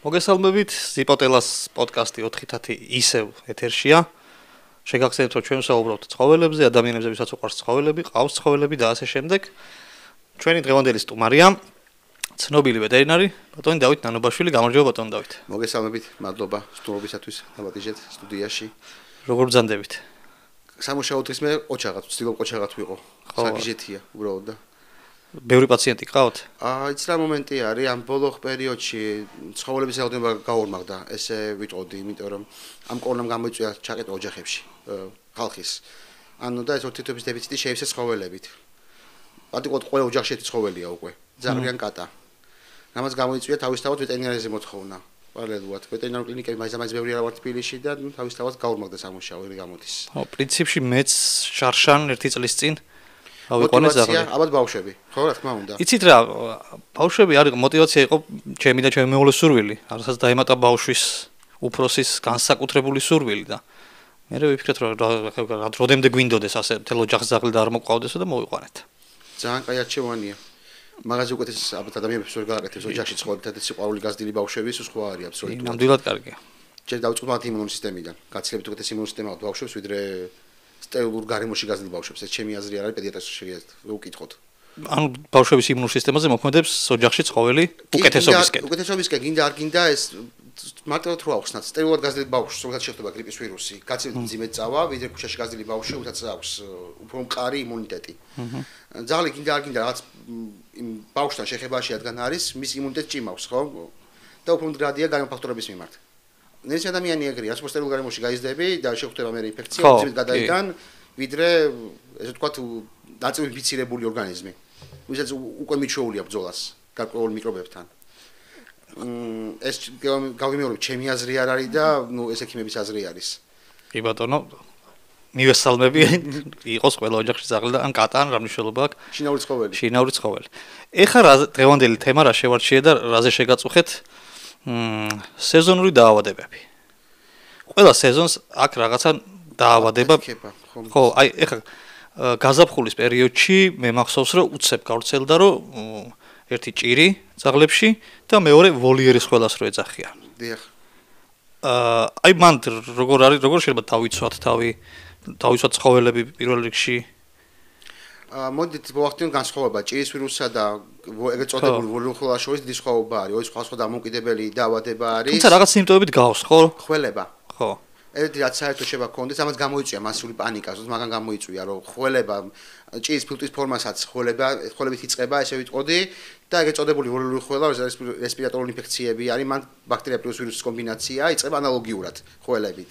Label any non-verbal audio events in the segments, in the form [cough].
მოგესალმებით, ზიპოტელას პოდკასტი 4.10 ისევ ეთერშია. შეგახსენებთ, რომ ჩვენ საუბრობთ ცხოველებზე, ადამიანებზე, ვისაც უყვარს ცხოველები, ყავს ცხოველები და ასე შემდეგ. ჩვენი დღევანდელი სტუმარია ცნობილი ვეტერინარი, ბატონი დავით ნანობაშვილი. გამარჯობა ბატონი დავით. მოგესალმებით, მადლობა სტუმრობისათვის დაბადეთ სტუდიაში. როგორ ბრძანდებით? სამუშაო დღის მე ოჩაღაც, ვცდილობ ოჩაღაც ვიყო. საგიჟეთია, უბრალოდ და ბევრი პაციენტი ყავთ? აა იცი რა მომენტი არის, ამ ბოლო პერიოდში ცხოველების რაოდენობა გაორმაგდა, ესე ვიტყოდი, იმიტომ რომ ამ კორონამ გამოიწვია ჩაკეტო ოჯახებში, ხალხის. ანუ და ეს ორთიტების დეფიციტი შეიძლება ცხოველებით. პრაქტიკულად ყველა ოჯახში ერთი ცხოველია უკვე, ძალიან კატა. რამაც გამოიწვია თავისთავად ვეტერინარიზე მოთხოვნა. პარალელურად ვეტერინარული კლინიკები მაინცამაინც ბევრი არ ვარ თბილისში და თავისთავად გაორმაგდა სამუშაო, ვერ გამოდის. ო პრინციპში მეც შარშან ერთი წლის წინ მოტივაცია ალბათ ბავშვები ხო რა თქმა უნდა იცით რა ბავშვები არის მოტივაცია იყო ჩემი და ჩემი მეუღლის სურვილი რასაც დაემატა ბავშვის უფროსის განსაკუთრებული სურვილი და მე რა ვიფიქრეთ რა როდემდე გვინდოდეს ასე თელო ჯახზაღლი და არ მოყვავდესო და მოვიყვანეთ ძალიან კაი არჩევანია მაგაზე უკეთეს ალბათ ადამიანებს ვერ გააკეთებს ოჯახში ცხოვრობთ და სიყვარული გაზრდილი ბავშვები ისო სხვა არის აბსოლუტურად ნამდვილად კარგია ჯერ დავწყოთ მათი იმუნური სისტემიდან გაცილებით უკეთესი იმუნური სისტემა აქვს ბავშვებს ვიდრე სტერილურ გარემოში გაზრდილ ბავშვებს. ეს ჩემი აზრი არ არის პედიატრის შეგეთ უკითხოთ. ანუ ბავშვების იმუნურ სისტემაზე მოქმედებს ოჯახში ცხოველი უკეთესობისკენ. უკეთესობისკენ გინდა არ გინდა ეს მარტოდ რო აღხსნათ სტერილურად გაზრდილ ბავშვს, რომელსაც შეხვდება გრიპის ვირუსი, გაცილებით ძიმე წავა, ვიდრე ქუჩაში გაზრდილი ბავშვი, რომელსაც აქვს უფრო მყარი იმუნიტეტი. აჰა. ძალიან გინდა არ გინდა რაღაც იმ ბავშვთან შეხებაში რადგან არის, მის იმუნიტეტი ჭიმავს, ხო? და უფრო მდგრადია გარემო ფაქტორების მიმართ. აჰა. ეს ადამიანი ეგრეა, სპორტულ გარემოში გაიზრდები და შეხვდება მე ინფექცია, ცივი გადაიდან, ვიდრე ესე თქვა დაწინფიცირებული ორგანიზმი. ვისაც უკვე მიჩვეულია ბძოლას გარკვეულ მიკრობებთან. მ ეს გავიმეორებ ჩემი აზრი არ არის და ნუ ეს ექიმების აზრი არის. კი ბატონო მივესალმები [laughs] იყოს ყველა ოჯახში საღალ და ან კატან რამნიშვნელობა აქვს? შინაური ცხოველი. შინაური ცხოველი. ეხა რა დღევანდელი თემა რა შევარჩიე და რაზე შეგაწუხეთ? აა სეზონური დაავადებები. ყველა სეზონს აქ რაღაცა დაავადება ხდება, ხომ? ხო, აი ეხლა გაზაფხულის პერიოდში მე მახსოვს რომ უცებ გავრცელდა რომ ერთი ჭირი ზაღლებში და მეორე ვოლიერის ყველას რო ეძახია. დიახ. აა აი მანდ როგორ არის როგორ შეიძლება დავიცვათ თავი დავიცვათ ცხოველები პირველ რიგში მოდით მოვახდინოთ განსხვავება ჭირის ვირუსსა და ეგეთ წოდებულ ვოლუხოლაშოვის დისხვაობა არის, ოი სხვა სხვა დამოკიდებელი დაავადება არის. თუმცა რაღაც სიმპტომებით გავს, ხო? ხველება. ხო. ერთი რაც საერთო შეება კონდეს, ამას გამოიწვია მასური პანიკა, ზოგ მაგან გამოიწვია, რომ ხველება ჭირის ფილტვის ფორმასაც ხველება, ხველებით იწება, ესე ვიტყოდი. და ეგეთ წოდებული ვოლუხოლა არის რესპირატორული ინფექციები, არის მან ბაქტერია პლუს ვირუსის კომბინაცია, იწება ანალოგიურად ხველებით.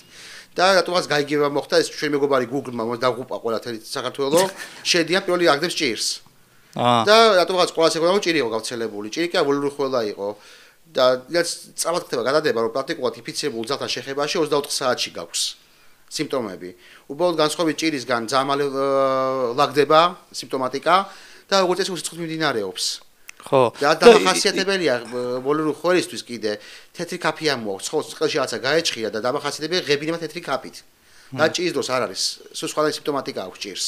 და რატომაც გაიგება მოხდა ეს ჩვენი მეგობარი Google-მა მას დაღუპა ყველა თელი საქართველოს [laughs] შედიან პირველი აგდებს ჭირს აა და რატომაც ყველა ეს ყველა ჭირიო გავცელებული ჭირი კი აბოლური ყველა იყო და რაც წარმოთ ხდება გადადება რომ პრაქტიკულად ინფიცირებულ ძალთა შეხებაში 24 საათში გაქვს სიმპტომები უბრალოდ განსხვავებით ჭირისგან ძამალ ლაგდება სიმპტომატიკა და როგორც ეს უცხო მიმდინარეობს ხო და დამახასიათებელია ბოლერო ხოლისთვის კიდე თეთრი კაფე ამ მოაქვს ხო წყელში რაცა გაეჭხია და დამახასიათებელია ღებინმა თეთრი კაფით და ჭირს დროს არ არის სულ სხვა სიმპტომატიკა აქვს ჭირს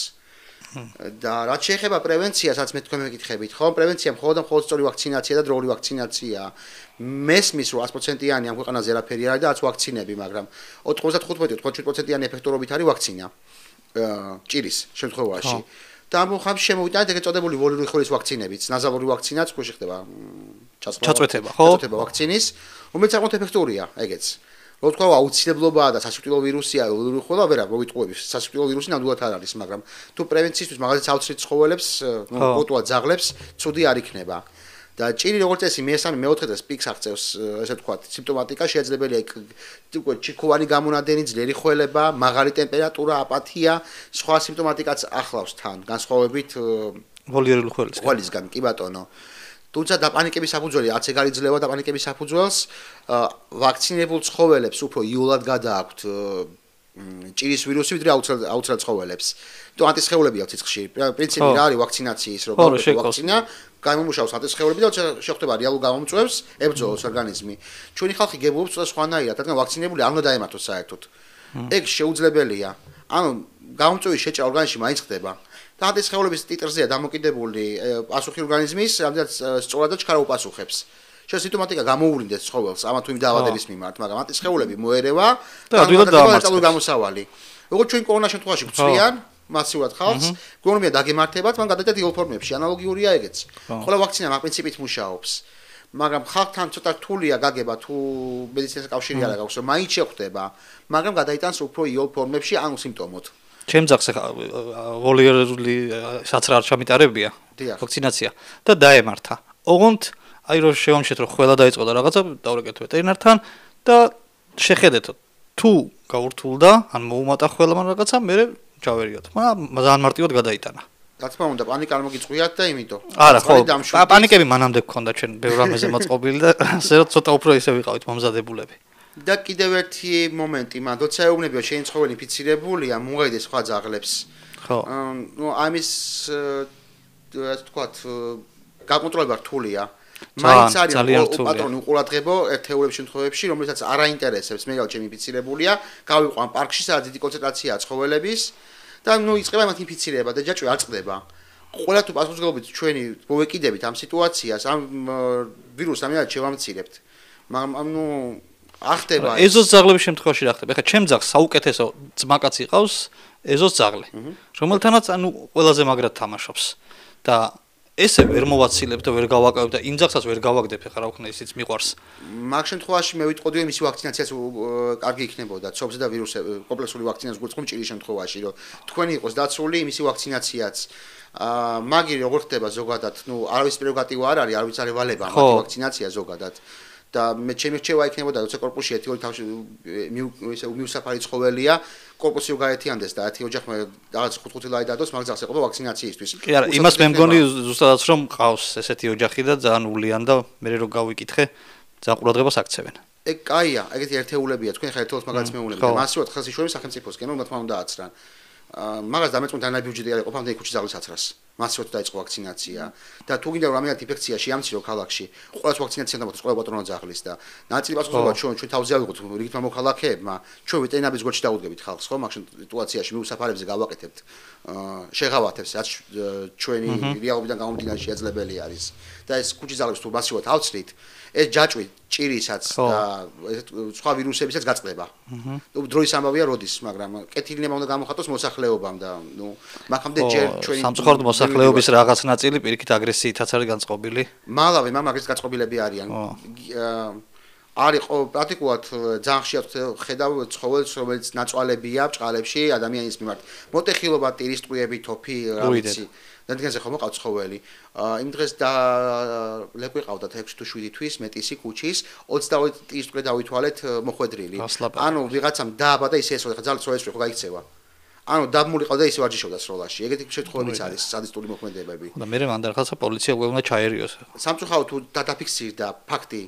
და რა შეიძლება პრევენციასაც მე თქვენ მეკითხებით ხო პრევენცია მხოლოდ და მხოლოდ სწორი ვაქცინაცია და დროული ვაქცინაცია მესმის რომ 100%-იანი ამ ქვეყანაზე არაფერი არ არის და აც ვაქცინები მაგრამ 95-95%-იანი ეფექტურობით არის ვაქცინა ჭირის შემთხვევაში ხო და მოხავ შემოვიდა ეგრეთ წოდებული ვოლური ხორის ვაქცინებიც, ნაზავური ვაქცინაც ხუში ხდება ჩაწვეთება, ხო? ჩაწვეთება ვაქცინის, რომელიც საკმაოდ ეფექტურია, ეგეც. რო თქვა აუცილებლობაა და სასიკვდილო ვირუსია, ვოლური ხორა, ვერა მოიტყუებს, სასიკვდილო ვირუსი ნამდვილად არ არის, მაგრამ თუ პრევენციისთვის მაგალითად აუცილებს ცხოველებს, ფოტოა ძაღლებს, ცუდი არ იქნება. და ჭირი როგორც წესი მესამე მეოთხე წელს პიქს აღწევს ესე ვთქვათ სიმპტომატიკა შეიძლება იყოს ჩიქოვანი გამონადენი ძლიერი ხველება მაღალი ტემპერატურა აპათია სხვა სიმპტომატიკაც ახლავს თან განსხვავებით ვოლიერული ხველის ხველისგან კი ბატონო თუმცა დაპანიკების საფუძველი არც ეგ არის ძლევა დაპანიკების საფუძველს ვაქცინებულ ცხოველებს უფრო იულად გადააქვთ ჭირის ვირუსი ვიდრე აუცილებელ ცხოველებს. თუ ანტისხეულები აქვს ციხში, პრინციპი რა არის ვაქცინაციის, როგორ ვაქცინა, გამომუშავოს ანტისხეულები და შეხვდება რეალურ გამომწვევს ებრძოლოს ორგანიზმი. ჩვენი ხალხი გებულობს და სხვანაირად, რადგან ვაქცინებული არ უნდა დაემართოს საერთოდ. ეგ შეუძლებელია. ანუ გამომწვევის შეჭრა ორგანიზმში მაინც ხდება. ანტისხეულების ტიტრზეა დამოკიდებული პასუხი ორგანიზმის, რამდენად სწორად და ჩქარო პასუხებს. შენ სიტომატიკა გამოურინდეს ცხოველს ამათ თუ იმ დაავადების მიმართ მაგრამ ამ სხეულები მოერევა და დაავადებათა გამოსავალი როგორც ჩვენ კორონა შემთხვევაში გვწვიან მასიურად ხალხს გონებია დაგემართებათ მან გადაჭა დიოფორმებში ანალოგიურია ეგეც ყველა ვაქცინა მაგ პრინციპით მუშაობს მაგრამ ხალხთან ცოტა რთულია გაგება თუ მედიცინას კავშირი არ აქვს რომ მაინც შეხვდება მაგრამ გადაიტანს უფრო იოფორმებში ანუ სიმპტომოთ ჩემ ძაღს ახლა ვოლიერული საცრა არ ჩამიტარებია ვაქცინაცია და დაემართა ოღონდ აი რომ შეგამჩნიეთ რომ ყველა დაიწყო და რაღაცა დავრეკეთ ვეტერინართან და შეხედეთ თუ გაურთულდა ან მოუმატა ყველა მან რაღაცა მე ჩავერიოთ მაგრამ ძალიან მარტივად გადაიტანა რაცმა უნდა პანიკა არ მოგიწვიათ და იმიტომ არა ხო პანიკები მანამდე გქონდა ჩვენ ბევრ რამეზე მოწყობილი და [laughs] ასე რომ ცოტა უფრო ისე ვიყავით მომზადებულები და კიდევ ერთი მომენტი მან როცა ეუბნებიო შენ ცხოველი ინფიცირებულია მუღაიდე სხვა ძაღლებს ხო ნუ ამის რა თქვა გაკონტროლება რთულია მაინც არის პატრონი უყურადღებო ერთეულებს შემთხვევებში, რომელსაც არ აინტერესებს, მეგალ ჩემი ინფიცირებულია, გავიყვან პარკში, სადაც დიდი კონცენტრაციაა ცხოველების და ნუ იყება მათ ინფიცირება და ჯაჭვი არ წდება. ყველა თუ პასუხისმგებლობით ჩვენი მოვეკიდებით ამ სიტუაციას, ამ ვირუსს ამიერად შევამცირებთ. მაგრამ ამ ნუ არ ხდება. ეზოს ზაღლების შემთხვევაში რა ხდება? ეხა ჩემ ზაღს საუკეთესო ძმაკაც იყავს ეზოს ზაღლე, რომელთანაც ანუ ყველაზე მაგრად თამაშობს და ესე ვერ მოვაცილებ და ვერ გავაკავებ და იმძახსაც ვერ გავაგდებ ახლა უკვე ისიც მიყვარს. მაგ შემთხვევაში მე ვიტყოდი რომ ისი ვაქცინაციაც კარგი იქნებოდა, ცოფზე და ვირუსზე კომპლექსური ვაქცინას გულწყვეტ ჭირის შემთხვევაში, რომ თქვენი იყოს დაცული ისი ვაქცინაციაც. აა მაგი როგორ ხდება ზოგადად, ნუ არავის პრეროგატივა არ არის, არ ვიცი არის ვალება ამ ვაქცინაცია ზოგადად. აა და მე ჩემი რჩევა იქნებოდა როცა კორპუსში ერთი ორი თავში ისე უმიუსაფარი ცხოველია კორპუსი გაეთიანდეს და ათი ოჯახმა რაღაც ხუთ-ხუთი ლაი დადოს მაგ ზახს ეყობა ვაქცინაციისთვის. კი არა, იმას მე მგონი ზუსტადაც რომ ყავს ესეთი ოჯახი და ძალიან ულიან და მე რო გავიკითხე ძალიან ყურადღებას აქცევენ. ეგ კაია, ეგეთი ერთეულებია თქვენ ხა ერთეულს მაგაც მეუნებდით. მასივად ხალხი შეიძლება სახელმწიფოსკენ რომ მათ მომდააცრან. მაგას დამეწყვით ანაბიუჯეტი არის ყოფამდე ქუჩის ზაღლის აცრას. მასიურად დაიწყო ვაქცინაცია და თუ გინდა რომ რამე ინფექცია შეამცირო ქალაქში ყოველს ვაქცინაცია და ყოველ პატრონა ძაღლის და ნაწილი პასუხობა ჩვენ ჩვენ თავზე ავიღოთ რიგით მომხალახეებმა ჩვენ ვეტერინარების გვერდში დაუდგებით ხალხს ხო მაგ სიტუაციაში მიუსაფარებზე გავაკეთებთ შეღავათებს რაც ჩვენი რეალობიდან გამომდინარე შეიძლება არის და ეს კუჩი ძაღლებს თუ მასიურად ავცრით ეს ჯაჭვი ჭირისაც და სხვა ვირუსებისაც გაწყდება. აჰა. ნუ დროის ამბავია როდის, მაგრამ კეთილინება უნდა გამოხატოს მოსახლეობამ და ნუ მაგამდე ჯერ ჩვენი სამწუხაროდ მოსახლეობის რაღაც ნაწილი პირიქით აგრესიითაც არის განწყობილი. მალავე, მამაგის განწყობილები არიან. არის პრაქტიკულად ძანხში აქვს ხედავ ცხოველს რომელიც ნაწვალებია ბჭყალებში ადამიანის მიმართ. მოტეხილობა ტირის ტყუები თოფი რაღაცი. უიდეთ. ნამდვილად ხომ მოყავთ ცხოველი. აი იმ დღეს და ლეკვიყავდათ 6 თუ 7 თვის მეტისი კუჩის 22 თვის უკვე დავითვალეთ მოხვედრილი. ანუ ვიღაცამ დააბადა ისე ეს ხა ძალიან ცოტა ის ხო გაიქცევა. ანუ დამულიყავდა ისე ვარჯიშობდა სროლაში. ეგეთი შემთხვევებიც არის სადისტული მოქმედებები. და მე რანდარხასა პოლიცია გვეუბნა ჩაერიოს. სამწუხაროდ თუ დადაფიქსირდა ფაქტი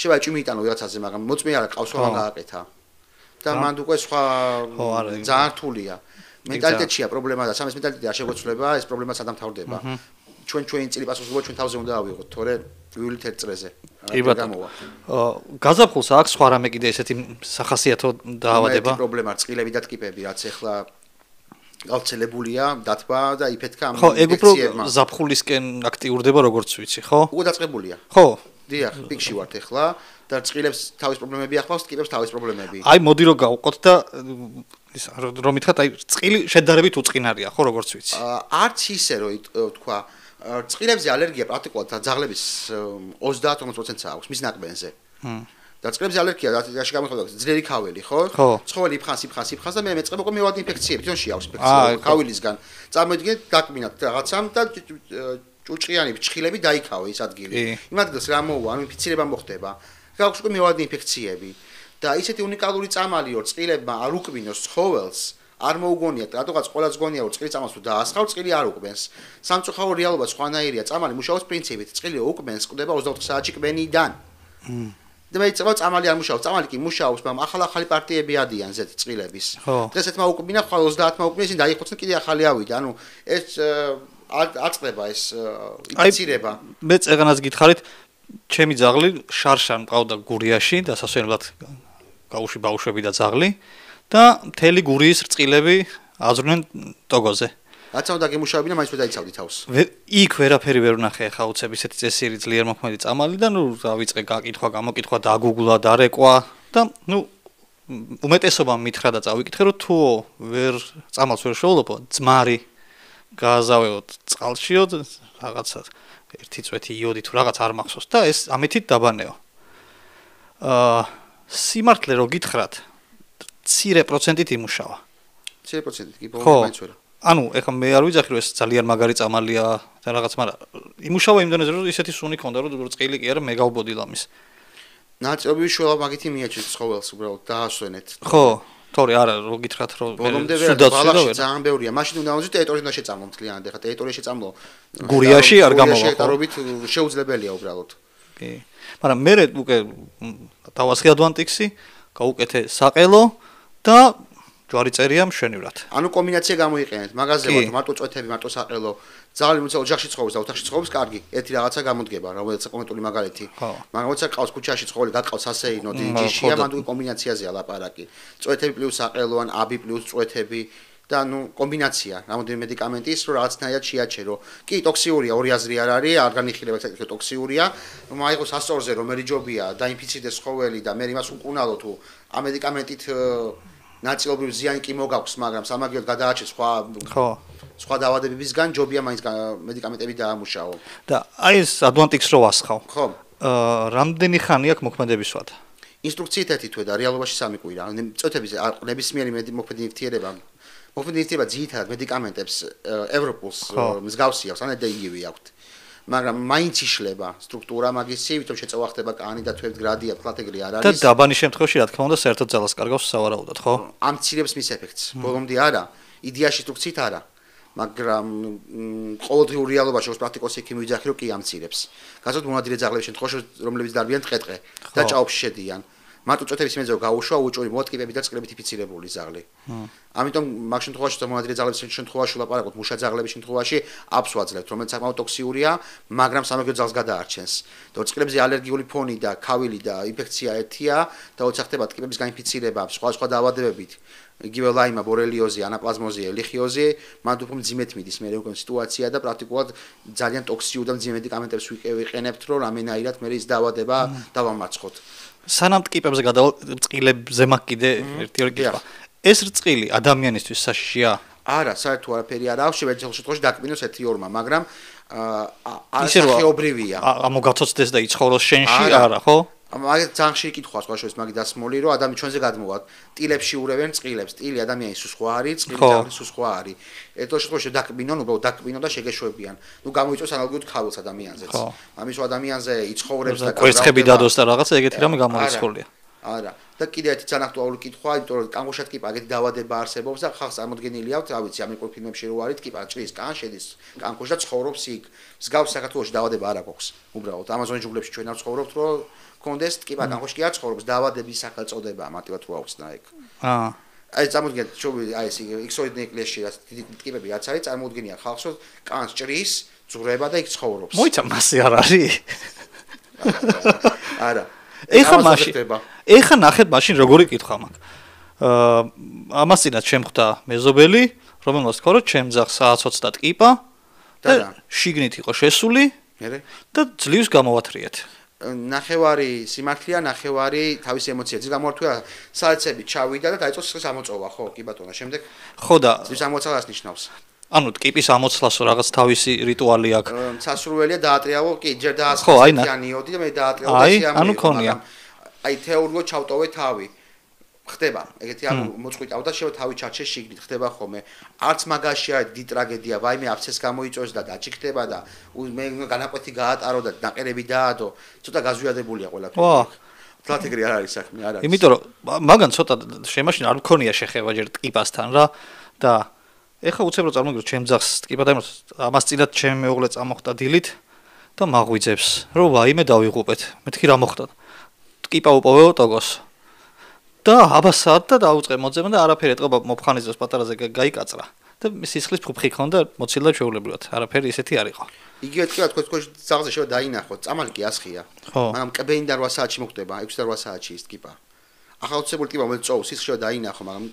შევა ჭიმიიტანო ვიღაცაზე, მაგრამ მოწმე არა ყავს რა გააკეთა. და მანდ უკვე სხვა ძართულია. მენტალიტეტშია პრობლემა და სამეს მენტალიტეტი არ შეგოცლება, ეს პრობლემა სამთავრდება. ჩვენ ჩვენი წილი პასუხობა ჩვენ თავზე უნდა ავიღოთ, თორე გვიულით ერთ წრეზე. კი ბატონო. გაზაფხულს აქვს სხვა რამე კიდე ესეთი სახასიათო დაავადება? მე პრობლემა წილები და ტკიპები, რაც ეხლა გავცელებულია, დათვა და იფეთქა ამ ინფექციებმა. ხო, ეგ უფრო ზაფხულისკენ აქტიურდება, როგორც ვიცი, ხო? უკვე დაწყებულია. ხო. დიახ, პიკში ვართ ეხლა და წილებს თავის პრობლემები ახლავს, ტკიპებს თავის პრობლემები. აი, მოდი რომ გავყოთ და ის რომ ითქვა აი წყილი შედარებით უწყინარია ხო როგორც ვიცი არც ისე რომ თქვა წყილებზე ალერგია პრაქტიკულად ძაღლების 30-50%-ა აქვს მის ნაკბენზე და წყილებზე ალერგია რაში გამოიხვდება ძლიერი ქაველი ხო ცხოველი იფხანს იფხანს იფხანს და მე მეწყება უკვე მეواد ინფექციები თონში აქვს ინფექციები ქაველისგან წარმოიდგინეთ დაკმინათ რაღაცამ და ჭუჭიანი ფრჩხილები დაიქავა ის ადგილი იმ ადგილს რა მოუვა ინფიცირება მოხდება გაქვს უკვე მეواد ინფექციები და ისეთი უნიკალური წამალიო წილებმა არ უკვინოს ცხოველს არ მოუგონიათ რატოღაც ყოლა ზგონია რომ წილი წამალს თუ დაასხავ წილი არ უკვენს სამწუხაროდ რეალობა სხვანაირია წამალი მუშაობს პრინციპით წილი უკვენს კვდება 24 საათში კვენიდან და მე წავა წამალი არ მუშაობს წამალი კი მუშაობს მაგრამ ახალ ახალი პარტიები ადიან ზეთ წილების დღეს ერთმა უკვინა ხოლ 30 მა უკვინეს ინ დაიხოცნ კიდე ახალი ავიდა ანუ ეს აწყდება ეს იწირება მე წეღანას გითხარით ჩემი ძაღლი შარშან მყავდა გურიაში და სასვენებლად გაუში ბაუშები და ძაღლი და მთელი გურიის რწილები აზრნენ ტოგოზე. რაც უნდა გემუშავებინა მაინც ვერ დაიცავდი თავს. იქ ვერაფერი ვერ ვნახე ახლა უცებ ისეთი წესირი ძლიერ მოქმედი წამალი და ნუ დავიწყე გაკითხვა, გამოკითხვა, დაგუგლა, დარეკვა და ნუ უმეტესობა მითხრა და წავიკითხე რომ თუ ვერ წამალს ვერ შევლობო, ძმარი გააზავეოთ წყალშიო რაღაცა ერთი წვეთი იოდი თუ რაღაც არ მახსოვს და ეს ამითით დაბანეო. აა სიმართლე რო გითხრათ, ცირე პროცენტით იმუშავა. ცირე პროცენტით კი ბოლომდე მაინცველა. ანუ ეხლა მე არ ვიძახი რომ ეს ძალიან მაგარი წამალია და რაღაც, მაგრამ იმუშავა იმდენზე რომ ისეთი სუნი ქონდა რომ წყილი კი არა მეგავბოდი ლამის. ნაწები შეიძლება მაგითი მიაჩეთ ცხოველს უბრალოდ დაასვენეთ. ხო, თორე არა რო გითხრათ რომ ბოლომდე ბალახი ძალიან ბევრია, მაშინ უნდა აუძი ტერიტორიიდან შეწამო მთლიანად, ეხლა ტერიტორიაში წამლო. გურიაში არ გამოვა. შეუძლებელია უბრალოდ. კი. მაგრამ მე უკვე დავასხი ადვანტიქსი, გავუკეთე საყელო და ჯვარი წერია მშვენივრად. ანუ კომბინაცია გამოიყენეთ, მაღაზია მოთ მარტო წვეთები, მარტო საყელო. ძალიან მოცა ოჯახში ცხოვრობს და ოთახში ცხოვრობს, კარგი. ერთი რაღაცა გამოდგება, რომელიც კომენტული მაგალითი. მაგრამ როცა ყავს ქუჩაში ცხოვრობს, გაყავს ასეინო, დიჯიშია, მანდ უკვე კომბინაციაზეა ლაპარაკი. წვეთები პლუს საყელო ან აბი პლუს წვეთები და ნუ კომბინაცია რამოდენიმე მედიკამენტის რომ რაღაცნაირად შეაჩერო. კი, ტოქსიურია, ორი აზრი არ არის, არ განიხილება საერთოდ ტოქსიურია. რომ აიღოს ასწორზე რომ მერი ჯობია და ინფიცირდეს ხოველი და მე იმას უკუნალო თუ ამ მედიკამენტით ნაციობრივ ზიანი კი მოგაქვს, მაგრამ სამაგიეროდ გადააჩეს სხვა ხო სხვა დაავადებებისგან ჯობია მაინც მედიკამენტები დაამუშავო. და აი ეს ადვანტიქს რო ვასხავ. ხო. აა რამდენი ხანი აქვს მოქმედების სხვა? ინსტრუქციით ეთითვე და რეალობაში სამი კვირა. წოთების არ ყნებისმიერი მოქმედი ნივთიერება. ოფენდიტება ძირითადად მედიკამენტებს ევროპულს მსგავსიავს, ანუ დეიგივი აქვს. მაგრამ მაინც იშლება სტრუქტურა მაგისი, ვითომ შეწევა ხდება კანი და თვეთ გრადია პლატეგრი არ არის. და დაბანი შემთხვევაში რა თქმა უნდა საერთოდ ძალას კარგავს სავარაუდოდ, ხო? ამცირებს მის ეფექტს. ბოლომდე არა, იდეაში სტრუქციით არა. მაგრამ ყოველდღიურ რეალობაში როგორც პრაქტიკოსი ექიმი ვიძახი რომ კი ამცირებს. გასოთ მონადირე ძაღლების შემთხვევაში რომლებიც დარბიან ტყეტყე და ჭაობში შედიან. ხო. მარტო წოთების მეძო გაუშვა უჭური მოტკიპები და წკრები ტიფიცირებული ზაღლი. ამიტომ მაგ შემთხვევაში თუ მოადრე ზაღლების შემთხვევაში ვლაპარაკოთ მუშა ზაღლების შემთხვევაში აფსვაძლებთ, რომელიც საკმაოდ ტოქსიურია, მაგრამ სამეგრე ზალს გადაარჩენს. და წკრებზე ალერგიული ფონი და ქავილი და ინფექცია ერთია და ოცა ხდება ტკიპების განფიცირება სხვა სხვა დაავადებებით. იგივე ლაიმა, ბორელიოზი, ანაპლაზმოზი, ელიხიოზი, მანდ უფრო ძიმეთ მიდის მე როგორი სიტუაცია და პრაქტიკულად ძალიან ტოქსიურ და ძიმედიკამენტებს ვიყენებთ, რომ ამენაირად მე ის დაავადება დავამარცხოთ. სანამ ტკიპებს გადავალ წილებზე მაგ კიდე ერთი ორი კიდე ეს რწილი ადამიანისთვის საშია არა საერთოდ არაფერი არ აქვს შეიძლება შეიძლება დაკბინოს ერთი ორმა მაგრამ აა არ შეობრივია ამ მოგაცოცდეს და იცხოვროს შენში არა ხო მაგრამ ძალიან შეიკითხვა სხვა შორის მაგი დასმოლი რომ ადამიანი ჩვენზე გადმოვა ტილებში ურევენ წილებს ტილი ადამიანის სუ სხვა არის წილი სუ სხვა არის ერთო შემთხვევაში დაკბინონ უბრალოდ დაკბინონ და შეგეშვებიან ნუ გამოიწვის ანალოგიურ ქალს ადამიანზეც ამის ადამიანზე იცხოვრებს და კვესხები დადოს და რაღაცა ეგეთი რამე გამოიცხოლია არა და კიდე ერთი ძალიან აქტუალური კითხვა, იმიტომ რომ კამოშად კი პაგეთი დაავადება არსებობს და ხალხს ამოდგენილი აქვს, რა ვიცი, ამერიკულ ფილმებში რო არის, კი პაჭრის კან შედის კანკოში და ცხოვრობს იქ. მსგავს საქართველოში დაავადება არ აქვს. უბრალოდ ამაზონის ჯუნგლებში ჩვენ არ ცხოვრობთ, რომ კონდეს კი ბატონ ხოშკი არ ცხოვრობს დაავადების სახელწოდება მარტივად თუ აქვს და ეგ აა აი წარმოგიდგენთ შო აი ეს ექსოიდნი ეკლესია რაც დიდი ტკიპები რაც არის წარმოგიდგენია ხალხს რომ კანს ჭრის ძურება და იქ ცხოვრობს მოიცა მასე არ არის არა ეხა მაშინ ეხა ნახეთ მაშინ როგორი კითხვა მაქვს აა ამასინაც შემხვდა მეზობელი რომელმაც თქვა რომ ჩემ ძაღს 120 ტკიპა და შიგნით იყო შესული მერე და ძლივს გამოვათრიეთ ნახევარი სიმართლეა, ნახევარი თავისი ემოცია. ძი გამორთვა საეცები ჩავიდა და დაიწყო სიცხეს ამოწოვა, ხო, კი ბატონო, შემდეგ. ხო და ის ამოწოვას ნიშნავს. ანუ ტკიპის ამოცლასო რაღაც თავისი რიტუალი აქვს. სასურველია დაატრიალო, კი, ჯერ დაასხეს ტიანიოდი და მე დაატრიალე და შეამო. აი, ანუ ქონია. აი თეორიულად ჩავტოვე თავი. ხდება ეგეთი ანუ მოწყვიტავ და შევა თავი ჩარჩე შიგნით ხდება ხოლმე არც მაგაში არ დი ტრაგედია ვაიმე აფსეს გამოიწვევს და დაჭი ხდება და მე განაკვეთი გაატარო და ნაკერები დაადო ცოტა გაზუიადებულია ყველა ფერი სტრატეგი არ არის საქმე არ არის იმიტომ რომ მაგან ცოტა შემაშინ არ მქონია შეხება ჯერ ტკიპასთან რა და ეხა უცებ რომ წარმოგიდგენ ჩემ ძახს ტკიპასთან ამას წინათ ჩემ მეუღლე წამოხდა დილით და მაღვიძებს რომ ვაიმე დავიღუპეთ მეთქი რა მოხდა ტკიპა უპოვეო ტოგოს და აბასად და დაუწყე მოძებნა და არაფერი ეტყობა მოფხანიზოს პატარაზე გაიკაცრა და სისხლის ფუფხი ქონდა მოცილდა შეულებრივად არაფერი ისეთი არ იყო იგივე თქვა თქოს თქოს ზაღზე შევა დაინახო წამალი კი ასხია მაგრამ კბეინ და 8 საათში მოხდება 6 და 8 საათში ის კიპა ახალწებული კიპა მომწო სისხლში დაინახო მაგრამ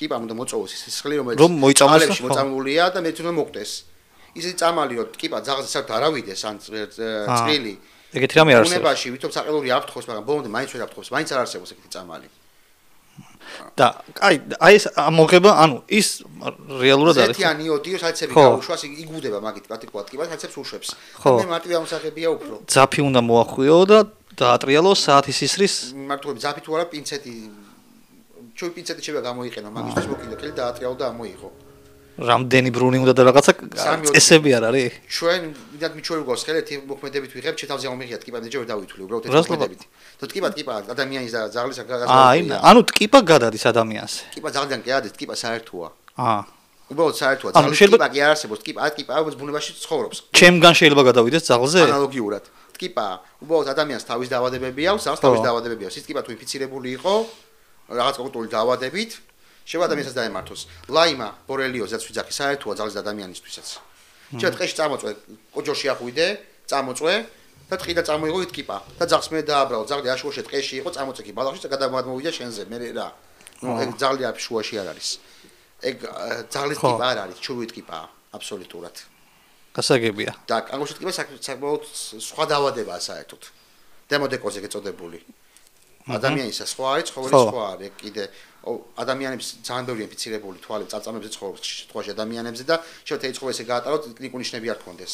კიპა მომ მოწოვოს სისხლი რომელიც რომ მოიწამოს მოწამულია და მე თვითონ მოხდეს ისე წამალიო კიპა ზაღზე საერთოდ არავიდეს ან წრილი ეგეთი რამე არ არსებობს. უნებაში ვითომ საყელური არ ფთხოს, მაგრამ ბოლომდე მაინც ვერ აფთხოს, მაინც არ არსებობს ეგეთი წამალი. და აი აი ეს ამოღება, ანუ ის რეალურად არის. ზეთიანი იოდიო საცები გაუშვას, იგუდება მაგით პატრიკულად კი, მაგრამ საცებს უშვებს. მე მარტივი ამსახებია უფრო. ძაფი უნდა მოახვიო და დაატრიალო საათის ისრის. მარტო ძაფი თუ არა პინცეტი. ჩვენ პინცეტი შეიძლება გამოიყენო, მაგისთვის მოკიდო კი და დაატრიალო და ამოიღო. რამდენი ბრუნი უნდა და რაღაცა წესები არ არის? ჩვენ ვიდრე მიჩვენ გვყავს ხელეთ მოქმედებით ვიღებთ შეთავზე ამიღიათ კიპა ნეჯერ დავითვლი უბრალოდ ეს მოქმედებით. თო ტკიპა ტკიპა ადამიანის და ზაღლის გადაზარდა. აი ანუ ტკიპა გადადის ადამიანს. ტკიპა ზაღლიდან კი არის ტკიპა საერთოა. აა უბრალოდ საერთოა. ზაღლი ტკიპა კი არ არსებობს ტკიპა ტკიპა უბრალოდ ბუნებაში ცხოვრობს. ჩემგან შეიძლება გადავიდეს ზაღლზე? ანალოგიურად. ტკიპა უბრალოდ ადამიანს თავის დაავადებები აქვს, ზაღლს თავის დაავადებები აქვს. ის ტკიპა თუ ინფიცირებული იყო რაღაც კონკრეტული დაავადებით შევა ადამიანსაც დაემართოს. ლაიმა ბორელიოზაც ვიძახი საერთოა ძალის ადამიანისთვისაც. შევა ტყეში წამოწვე, ოჯორში ახვიდე, წამოწვე და ტყიდა წამოიღო იტკიპა და ძაღს მე დააბრალო, ძაღლი აშუაში ტყეში იყო, წამოწვე კი ბალახში და გადამოვიდა შენზე. მე რა. ნუ ეგ ძაღლი აშუაში არ არის. ეგ ძაღლის ტიპა არ არის, ჩურვი ტიპაა, აბსოლუტურად. გასაგებია. და კანგოში ტიპა საკმაოდ სხვა დაავადებაა საერთოდ. დემოდეკოზი ეწოდებული. ადამიანისა სხვაა, ცხოველის სხვა არის. კიდე ადამიანებს ძალიან ბევრი ინფიცირებული თვალი წარწამებს ცხოველს შეთხოვაში ადამიანებს და შეიძლება იცხოვ ესე გაატაროთ კლინიკუნიშნები არ გქონდეს.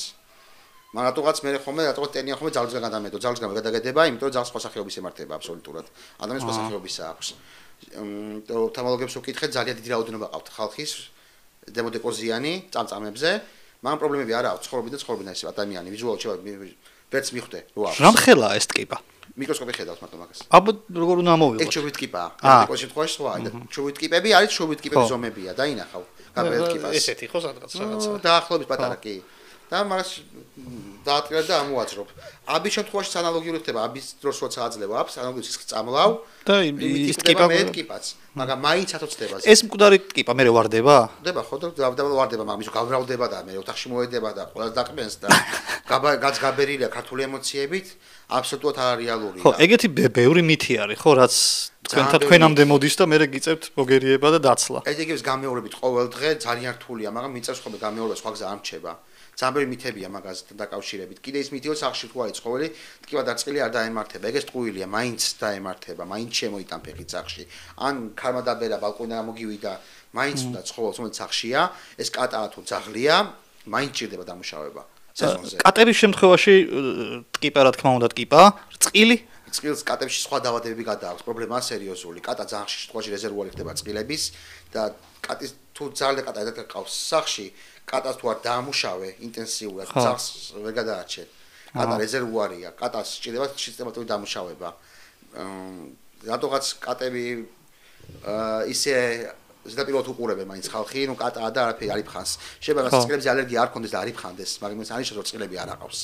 მაგრამ რატოღაც მე ხომე რატოღაც ტენია ხომე ძალზე გადამედო, ძალზე გადაგედება, იმიტომ რომ ძალს სხვა სახეობის ემართება აბსოლუტურად. ადამიანს სხვა სახეობის აქვს. თამალოგებს უკითხე ძალიან დიდი რაოდენობა ყავთ ხალხის დემოდეკოზიანი წარწამებზე. მაგრამ პრობლემები არა აქვს, ცხოვრობენ და ცხოვრობენ ეს ადამიანები ვიზუალურად შევა ვერც მიხვდე რა აქვს. რა მხელა ეს ტკიპა? მიკროსკოპი ხედავთ მარტო მაგას. აბა როგორ უნდა მოვიყოთ? ეგ ჩუბით კიპა. ამიტომ სიტყვაში სხვაა. ჩუბით კიპები არის ჩუბით კიპების ზომებია, დაინახავ. გაბერტ კიპას. ესეთი ხო სადღაც რაღაცა. დაახლოებით პატარა კი. და მას დაატრიალებ და ამოაჭრობ. აბის შემთხვევაში ანალოგიური ხდება, აბის დროს როცა აძლევა აბს, ანალოგიური ის წამლავ და ის ტკიპა მეტკიპაც, მაგრამ მაინცაც ხდება. ეს მკვდარი ტკიპა მე რვარდება? ხდება, ხო და დავარდება, მაგრამ ის გავრავლდება და მე ოთახში მოედება და ყველას დაყბენს და [laughs] გაგაცგაბერილია ქართული ემოციებით. აბსოლუტურად არ არის რეალური. ხო, ეგეთი ბევრი მითი არის, ხო, რაც თქვენთან თქვენამდე მოდის და მე რე გიწევთ მოგერიება და დაცლა. ეგ იგივს გამეორებით ყოველ დღე ძალიან რთულია, მაგრამ მიწევს ხოლმე გამეორება სხვა გზა არ მჩება. ძალიან ბევრი მითებია მაგაზეთან დაკავშირებით. კიდე ის მითი, რომ სახში თუ არის ყოველი, ტკივა დაწყილი არ დაემართება. ეგეც ტყუილია, მაინც დაემართება, მაინც შემოიტან ფეხი სახში. ან კარმა დაბერა ბალკონიდან მოგივიდა, მაინც უნდა ცხოველს მომეთ სახშია, ეს კატაა თუ ძაღლია, მაინც ჭირდება დამუშავება. კატერის შემთხვევაში ტკიპა რა თქმა უნდა ტკიპა, წყილი წილს კატებში სხვა დაავადებები გადააქვს პრობლემა სერიოზული კატა ძაღლში შემთხვევაში რეზერვუარი ხდება წილების და კატის თუ ძალ და კატა ერთად გაყავს სახში კატას თუ არ დაამუშავე ინტენსიურად ძაღლს ვერ გადაარჩენ კატა რეზერვუარია კატას სჭირდება სისტემატური დაამუშავება რატოღაც კატები ისე ზედაპირულად უყურებენ მაინც ხალხი ნუ კატა და არაფერი არიფხანს შეიძლება გასწილებს ალერგია არ კონდეს და არიფხანდეს მაგრამ ეს არის შეძლო წილები არ აყავს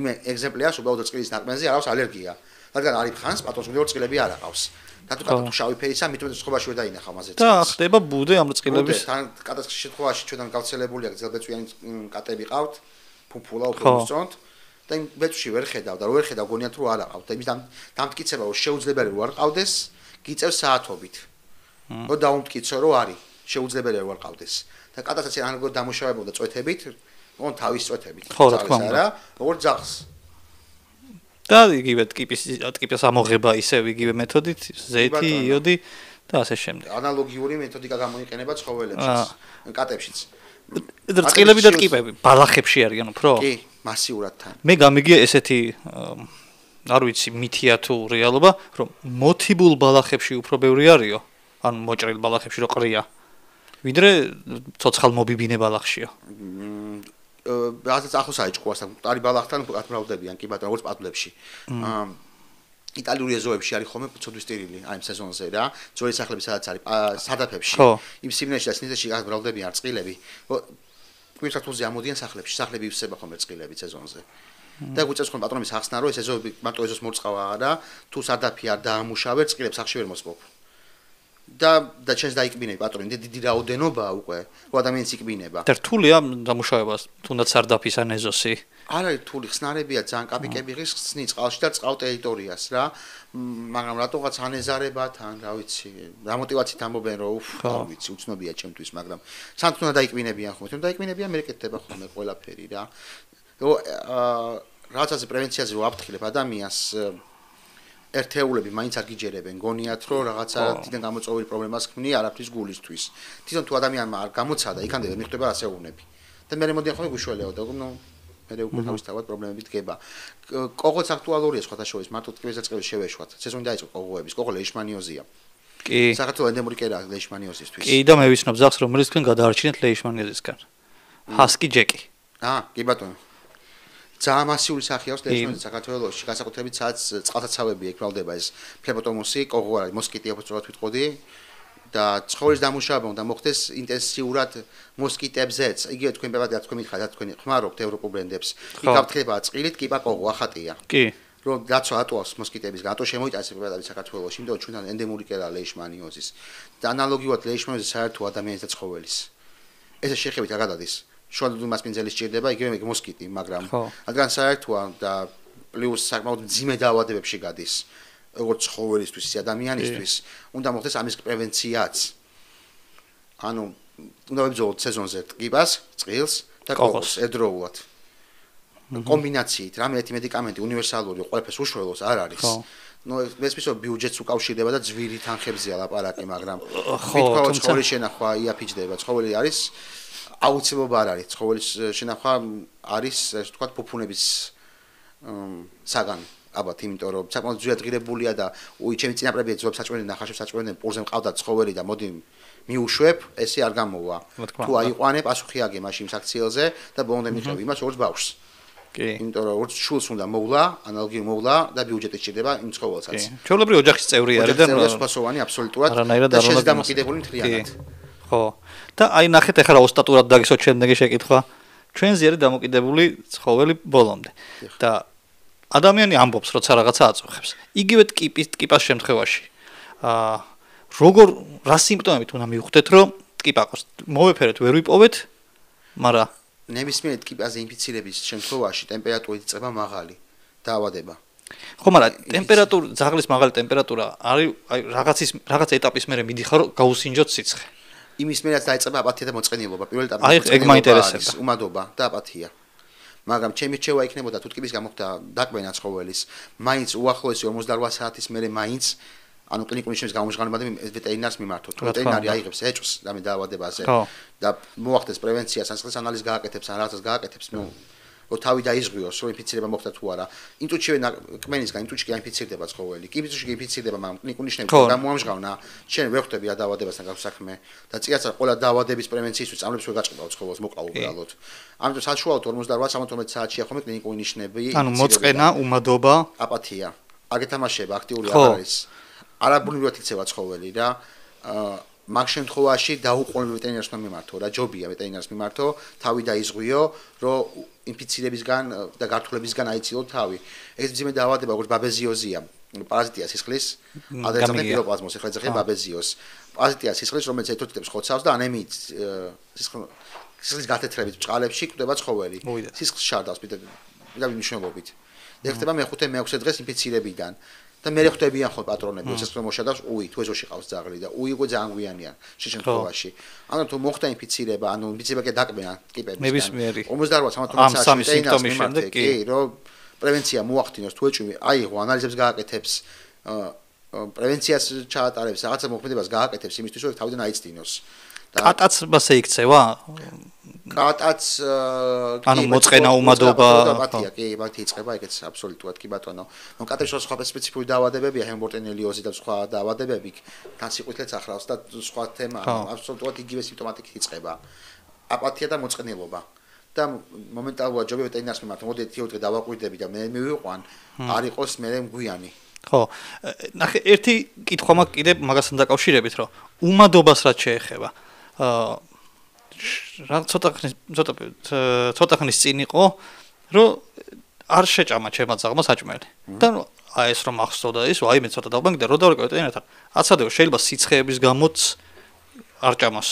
იმე ეგზემპლია უბრალოდ წილის ნაკბენზე არ აქვს ალერგია რადგან არის ხანს პატონს გულიორ წილები არ აყავს და თუ კატა თუ შავი ფერისა მითუმეტეს შეხვაში ვერ დაინახავ მასე და ხდება ბუდე ამ წილების თან კატას შემთხვევაში ჩვენთან გავცელებული აქვს ძალბეწვიანი კატები ყავთ ფუფულა უფროსონთ და იმ ბეწვში ვერ ხედავ და ვერ ხედავ გონიათ რომ არ აყავთ და იმის დამტკიცება რომ შეუძლებელი რომ არ ყავდეს გიწევს საათობით რომ დაუმტკიცო რომ არის შეუძლებელი რომ არ ყავდეს და კატასაც ანუ გამოშავებობ და წვეთებით ან თავის წვეთებით ხო რა თქმა უნდა როგორ ძახს და იგივე ტკიპის ტკიპის ამოღება ისე იგივე მეთოდით ზეთი იოდი და ასე შემდეგ. ანალოგიური მეთოდიკა გამოიყენება ცხოველებში, კატებშიც. წრწილები და ტკიპები ბალახებში არიან უფრო? კი, მასიურადთან. მე გამიგია ესეთი არ ვიცი მითია თუ რეალობა, რომ მოთიბულ ბალახებში უფრო ბევრი არისო, ან მოჭრილ ბალახებში რო ყრია. ვიდრე ცოცხალ მობიბინე ბალახშია. რაღაც ახლოს აეჭყოს ამ ტარი ბალახთან გათმრავლდებიან კი ბატონო როგორც პატულებში აა იტალიური ეზოებში არის ხოლმე ფუძვის სტილი აი ამ სეზონზე რა ძველი სახლები სადაც არის სადაფებში იმ სიმნეში და სინეში გათმრავლდებიან რწყილები ვინც ახლოსი ამოდიან სახლებში სახლები ივსება ხოლმე რწყილები სეზონზე და გუწევს ხოლმე პატრონის ახსნა რომ ეს ეზოები მარტო ეზოს მოწყავა და თუ სადაფი არ დაამუშავე რწყილებს ახში ვერ მოსწყობ და და ჩვენს დაიკბინები პატრონი დიდი რაოდენობაა უკვე ო ადამიანს იკბინება და რთულია დამუშავებას თუნდაც არ დაფისანეზოსი არა რთული ხსნარებია ძალიან კაპიკები ღირს ხსნი წყალში და წყალ ტერიტორიას რა მაგრამ რატოღაც ანეზარებათ ან რა ვიცი რა мотиваციით ამობენ რომ უფ რა ვიცი უცნობია ჩემთვის მაგრამ სანთუნა დაიკბინებიან ხოლმე თუნდაც დაიკბინებიან მე ეკეთება ხოლმე ყველაფერი რა ო რაღაცაზე პრევენციაზე ვაფრთხილებ ადამიანს ერთეულები მაინც აგიჯერებენ, გონიათ რომ რაღაცა თვითონ გამოწვეული პრობლემას ხმნი არაფრის გულისთვის. თვითონ თუ ადამიანმა არ გამოცადა, იქამდე რომ მიხდება ასეულები. და მე მემოდი ახლა უშველეო და ნუ მე უკვე თავის თავად პრობლემები თქება. კოღოც აქტუალურია სხვათა შორის, მარტო ტკივილზე წყვილს შევეშვათ. სეზონი დაიწყო კოღოების, კოღო ლეიშმანიოზია. კი. საქართველოს ენდემური კერა ლეიშმანიოზისთვის. კი და მე ვიცნობ ზახს რომ რისკენ გადაარჩინეთ ლეიშმანიოზისგან. ჰასკი ჯეკი. აა, კი ბატონო. ძალიან მასიური სახე აქვს ტელეფონზე საქართველოსში, განსაკუთრებით სადაც წყალსაცავები ეკრავდება ეს ფლეპოტომოსი, კოღუარი, მოსკიტი როგორც უფრო თვითყოდი და ცხოვრის დამუშავება უნდა მოხდეს ინტენსიურად მოსკიტებზეც. იგივე თქვენ პატარა თქვენი ხარ, თქვენი ხმარობთ ევროპულ ბრენდებს. იკავთხება წილით, კიბა კოღო ახატია. კი. რომ დაცვა ატოს მოსკიტების გატო შემოიტანს პატარა საქართველოსში, იმდენ ჩვენთან ენდემური კერა ლეიშმანიოზის. და ანალოგიურად ლეიშმანიოზის საერთო ადამიანის და ცხოველის. ესე შეხებით რა გადადის? შოუდუ მას პინძელი სჭირდება იგივე მოსკიტი მაგრამ რადგან საერთოა და პლუს საკმაოდ ძიმე დაავადებებში გადის როგორც ხოველისთვის ისე ადამიანისთვის უნდა მოხდეს ამის პრევენციაც ანუ უნდა ვიბძოთ სეზონზე ტკიბას წყილს და კოკოს ედროულად კომბინაციით რამე ერთი მედიკამენტი უნივერსალური ყველაფერს უშველოს არ არის ну весь всё бюджетს უკავშირდება და ძვირი თანხებზეა ლაპარაკი მაგრამ თქვა ხოველის შენახვა იაფიჭდება ხოველი არის აუცილებლობა არ არის ცხოველის შენახვა არის ასე ვთქვათ ფუფუნების საგან აბათ იმიტომ რომ საკმაოდ ძვირად ღირებულია და უი ჩემი წინაპრებია ძობ საჭმენენ ნახაშებს საჭმენენ პურზე მყავდა ცხოველი და მოდი მიუშვებ ესე არ გამოვა თუ აიყვანე პასუხი აგე მაშინ საქციელზე და ბონდე მიწევ იმას როგორც ბავშვს კი იმიტომ რომ როგორც შულს უნდა მოვლა ანალოგიური მოვლა და ბიუჯეტი შედება იმ ცხოველსაც კი ჩვეულებრივი ოჯახის წევრი არის და ოჯახის სპასოვანი აბსოლუტურად და შეიძლება დამოკიდებული მთლიანად კი ხო და აი ნახეთ ახლა ოსტატურად დაგისოთ შემდეგი შეკითხვა ჩვენზე არის დამოკიდებული ცხოველი ბოლომდე და ადამიანი ამბობს როცა რაღაცა აწუხებს იგივე ტკიპის ტკიპას შემთხვევაში ა როგორ რა სიმპტომებით უნდა მივხვდეთ რომ ტკიპა ყოს მოვეფერეთ ვერ ვიპოვეთ მარა ნებისმიერ ტკიპაზე ინფიცირების შემთხვევაში ტემპერატურა იწება მაღალი დაავადება ხო მარა ტემპერატურა ზაღლის მაღალი ტემპერატურა არის აი რაღაცის რაღაც ეტაპის მერე მიდიხარ გაუსინჯოთ სიცხე იმის მერაც დაიწება აპათია და მოწყენილობა პირველ ეტაპზე აი ეგ მაინტერესებს უმადობა და აპათია მაგრამ ჩემი შეიძლება იქნებოდა თუთკების გამოხდა დაკბენა ცხოველის მაინც უახლოესი 48 საათის მერე მაინც ანუ კლინიკური შემის გამოჟღალება და ვეტერინარს მიმართოთ ვეტერინარი აიღებს ეჭვს და მე დაავადებაზე და მოახდეს პრევენცია სასწრის ანალიზ გააკეთებს ან რაღაცას გააკეთებს ნუ რომ თავი დაიზღიოს, რომ ინფიცირება მოხდა თუ არა. ინტუჩივე კმენისგან ინტუჩი ინფიცირდება ცხოველი. კი ინტუჩი ინფიცირდება, მაგრამ ნიკუნიშნები გამოამჟღავნა. შენ ვერ ხვდები ადავადებასთან გაქვს საქმე და წიაცა ყველა დაავადების პრევენციისთვის წამლებს ვერ გაჭიდავს ცხოველს მოყავ უბრალოდ. ამიტომ საშუალოდ 48-72 საათში ახომე კლინიკუნიშნები. ანუ მოწყენა, უმადობა, აპათია. აგეთამაშება აქტიური აღარ არის. არაბული რუტინა ცხოველი და აა მაგ შემთხვევაში დაუყოვნ ვეტერინარს უნდა მიმართო რა ჯობია ვეტერინარს მიმართო თავი დაიზღვიო რომ ინფიცირებისგან და გართულებისგან აიცილო თავი ეგ ძიმე დაავადება როგორც ბაბეზიოზია პარაზიტია სისხლის ადრესატები პიროპლაზმოს ეხლა ეძახიან ბაბეზიოს პარაზიტია სისხლის რომელიც ეთოთიტებს ხოცავს და ანემიით სისხლის სისხლის გათეთრებით ბჭყალებში კვდება ცხოველი სისხლს შარდავს პიტა და მიშნობობით და ხდება მეხუთე მეექვსე დღეს ინფიცირებიდან და მე ხვდებიან ხო პატრონები ეს ხომ შედავს უი თუ ესო შეყავს ძაღლი და უი იყო ძალიან გვიანია შეჭ შემთხვევაში ანუ თუ მოხდა ინფიცირება ანუ ინფიცირება კი დაკბენა კიპებს ნებისმიერი 58 სამათულის სამი სიმპტომი შემდეგ კი რომ პრევენცია მოახდინოს თუ ეჭვი აი ხო ანალიზებს გააკეთებს პრევენციას ჩაატარებს რაღაცა მოქმედებას გააკეთებს იმისთვის რომ თავიდან აიცდინოს კატაც მასე იქცევა კატაც ანუ მოწენა უმადობა ბატია კი ბატი იწება ეგეც აბსოლუტურად კი ბატონო ნუ კატებს სხვა სპეციფიკური დაავადებებია ჰემბორტენელიოზი და სხვა დაავადებები განსიყვითლეც ახრავს და სხვა თემა აბსოლუტურად იგივე სიმპტომატიკით იწება აპათია და მოწენილობა და მომენტალურად ჯობია ვეტერინარს მიმართო მოდი ერთი ორი დღე დავაყვირდები და მე მივიყვან არ იყოს მე მგვიანი ხო ნახე ერთი კითხვა მაქვს კიდე მაგასთან დაკავშირებით რომ უმადობას რაც შეეხება აა რა ცოტა ხნის ცოტა ცოტა ხნის წინ იყო რომ არ შეჭამა ჩემო ძაღმა საჭმელი და აი ეს რომ ახსოვდა ის აი მე ცოტა დავბანგდა რომ დავარკვე ტენათან აცადეო შეიძლება სიცხეების გამოც არ ჭამოს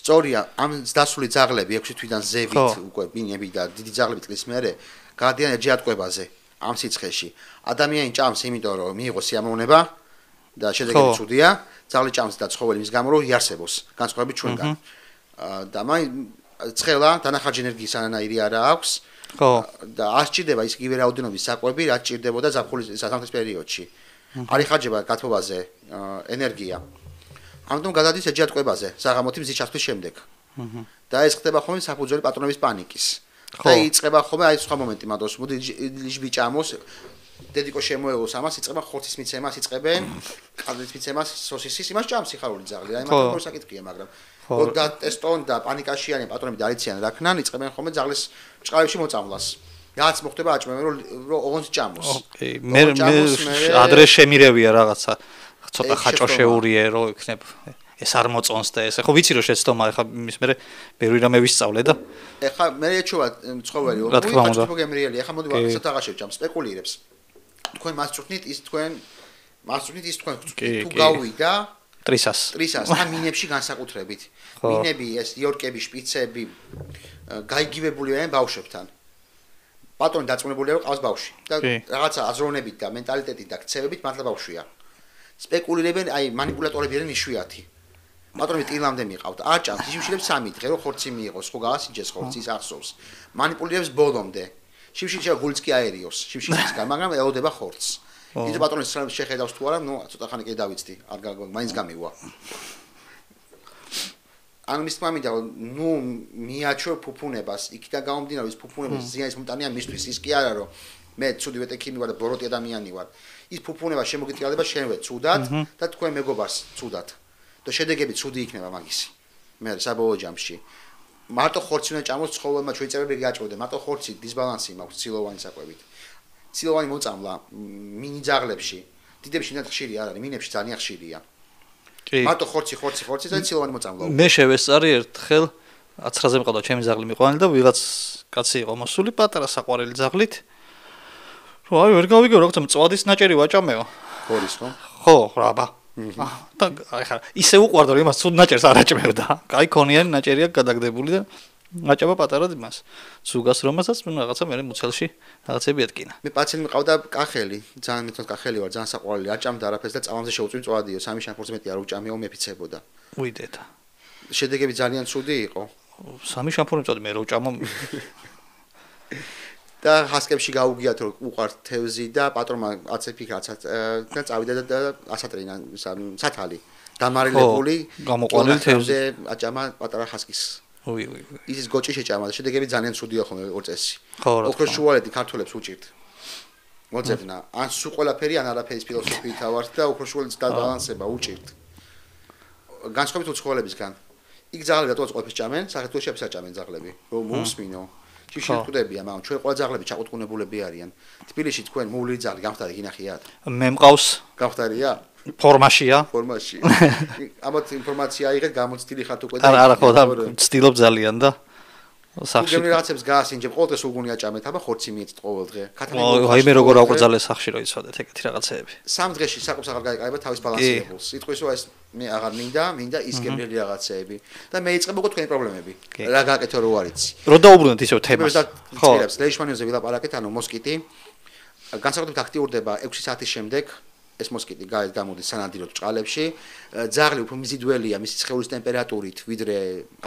სწორია ამ დასული ძაღლები 6 თვიდან ზევით უკვე ბინები და დიდი ძაღლები წლის მერე გადიან ერთი ატყვებაზე ამ სიცხეში ადამიანი ჭამს იმიტომ რომ მიიღო სიამოვნება და შედეგები ცუდია ძაღლი ჭამს და ცხოველი მის გამო რომ იარსებოს განსხვავებით ჩვენგან და მაი ცხელა დანახარჯ ენერგიის ანანაირი არა აქვს. ხო. და არ ჭირდება ის კიბერ აუდინობის საკვები, რაც ჭირდებოდა ზაფხულის სასამთლის პერიოდში. არის ხარჯება გათბობაზე ენერგია. ამიტომ გადადის ეჯი ატყვებაზე, საღამოთი მზის ჩასვლის შემდეგ. აჰა. და ეს ხდება ხოლმე საფუძველი პატრონების პანიკის. ხო. და იწება ხოლმე აი სხვა მომენტი მაგას, მოდი ლიშბიჭამოს დედიკო შემოეულოს ამას, იწება ხორცის მიცემას, იწებენ, კაზის მიცემას, სოსისის, იმას ჭამს ხარული ძაღლი. აი მაგა როგორ საკითხია, მაგრამ ხო და ტესტონ და პანიკაშიანი პატრონები დაიციან რა ქნან იწებენ ხოლმე ძაღლის ჭყავებში მოწამვლას რაც მოხდება აჭმევენ რომ რომ ოღონდ ჭამოს ოკეი მე მე ადრე შემირევია რაღაცა ცოტა ხაჭო შეურიე რომ იქნებ ეს არ მოწონს და ეს ხო ვიცი რომ შეცდომა ეხა მის მე ბევრი რამე ვისწავლე და ეხა მე ეჩובה მწოველი ოღონდ ხაჭო გემრიელი ეხა მოდი ვაცოტა ღაშებ ჭამ სპეკულირებს თქვენ მას წუხნით ის თქვენ მას წუხნით ის თქვენ თუ გავიდა ტრისას. ტრისას და მინებში განსაკუთრებით. მინები ეს იორკები, შპიცები გაიგივებულია ამ ბავშვებთან. პატონი დაწმებულია, ყავს ბავში და რაღაცა აზროვნებით და მენტალიტეტით და ქცევებით მართლა ბავშვია. სპეკულირებენ, აი მანიპულატორები არიან ისუათი. პატრონი ტილამდე მიყავთ. აჭამს, შიმშილებს 3 დღე, რომ ხორცი მიიღოს, ხო გაასიჯეს ხორცის ახსოვს. მანიპულირებს ბოლომდე. შიმშილი შეგულწკი აერიოს, შიმშილის [laughs] გან, მაგრამ ელოდება ხორცს. ის ბატონის რამ შეხედავს თუ არა, ნუ ცოტა ხანი კიდე დავიცდი, არ გაგო, მაინც გამივა. ანუ მის თქმა მინდა, ნუ მიაჩვენ ფუფუნებას, იქიდან გამომდინარე ის ფუფუნების ზიანის მომტანია მისთვის, ის კი არა რომ მე ცუდი ვეტექიმი ვარ და ბოროტი ადამიანი ვარ. ის ფუფუნება შემოგიტყალება შენვე ცუდად და თქვენ მეგობარს ცუდად. და შედეგები ცუდი იქნება მაგისი. მე საბოლოო ჯამში მარტო ხორცი უნდა ჭამოს, ცხოვრება ჩვენ წერები გაჭოვდე, მარტო ხორცი დისბალანსი მაქვს ცილოვანი საკვებით. ცილოვანი მოწამლა მინი ძაღლებში დიდებში ნათ ხშირი არ არის მინებში ძალიან ხშირია კი მარტო ხორცი ხორცი ხორცი და ცილოვანი მოწამლა მე შევესწარი ერთხელ აცრაზე მყავდა ჩემი ძაღლი მიყვანილი და ვიღაც კაცი იყო მოსული პატარა საყვარელი ძაღლით რო აი ვერ გავიგე რა თქმა წვადის ნაჭერი ვაჭამეო ხორის ხო ხო რაბა აა და ახლა ისე უყვარდა რომ მას ცუდ ნაჭერს არაჭმევდა. აი ქონიანი ნაჭერია გადაგდებული და აჭაბა პატარად იმას ზუგას რომასაც მე რაღაცა მე მუცელში რაღაცები ეთკინა მე პაციენტი მყავდა კახელი ძალიან მეტად კახელი ვარ ძალიან საყვარელი აჭამდა არაფერს და წამამზე შეუწვიმ წვადიო სამი შანფორზე მეტი არ უჭამიაო მეფიცებოდა უიდეთა შედეგები ძალიან ცუდი იყო სამი შანფორზე წოდი მე რო ჭამო [laughs] და ჰასკებში გაუგიათ რომ უყართ თევზი და პატრონმა აცეფი კაცაც და წავიდა და ასატრინა სათალი დამარილებული გამოყოლილი თევზი აჭამა პატარა ჰასკის ვი ვი ვი ის გოჭი შეჭამა და შედეგები ძალიან ცუდია ხოლმე ორ წესი ხო რა ოქროს შუალედი ქართველებს უჭირთ მოძებნა ან სუ ყველაფერი ან არაფერის ფილოსოფიით [laughs] ავართ და ოქროს შუალედს დაბალანსება უჭირთ განსხვავებით უცხოელებისგან იქ ძაღლები რატო ყოფეს ჭამენ საქართველოს შეფს საჭამენ ძაღლები რომ მოსმინო ჩიში ხდებია მაგრამ ჩვენ ყველა ძაღლები ჩაკუტკუნებულები არიან თბილისში თქვენ მოვლი ძაღლი გამხდარი გინახიათ მე მყავს გამხდარია ფორმაშია ფორმაში [laughs] ამათ ინფორმაცია აიღეთ გამოცდილი ხართ უკვე და არა არა ხო და ვცდილობ ძალიან და სახში გენერაციებს გაასინჯებ ყოველ დღეს უგუნი აჭამეთ აბა ხორცი მიეც ყოველ დღე ქათამი აი მე როგორ აკრძალე სახში რომ იცოდეთ ეგეთი რაღაცეები სამ დღეში საკუს აღარ გაიყარება თავის ბალანსებს სიტყვის რომ ეს მე აღარ მინდა მინდა ის გემრიელი რაღაცეები და მე იწყებ უკვე თქვენი პრობლემები რა გააკეთო რო არიცი რო დაუბრუნოთ ისევ თემას ხო ლეიშმანიოზე ვილაპარაკეთ ანუ მოსკიტი განსაკუთრებით აქტიურდება 6 საათის შემდეგ ეს მოსკიტი გამოდის სანადირო წყალებში. ძაღლი უფრო მიზიდველია მისი ცხოვრის ტემპერატურით ვიდრე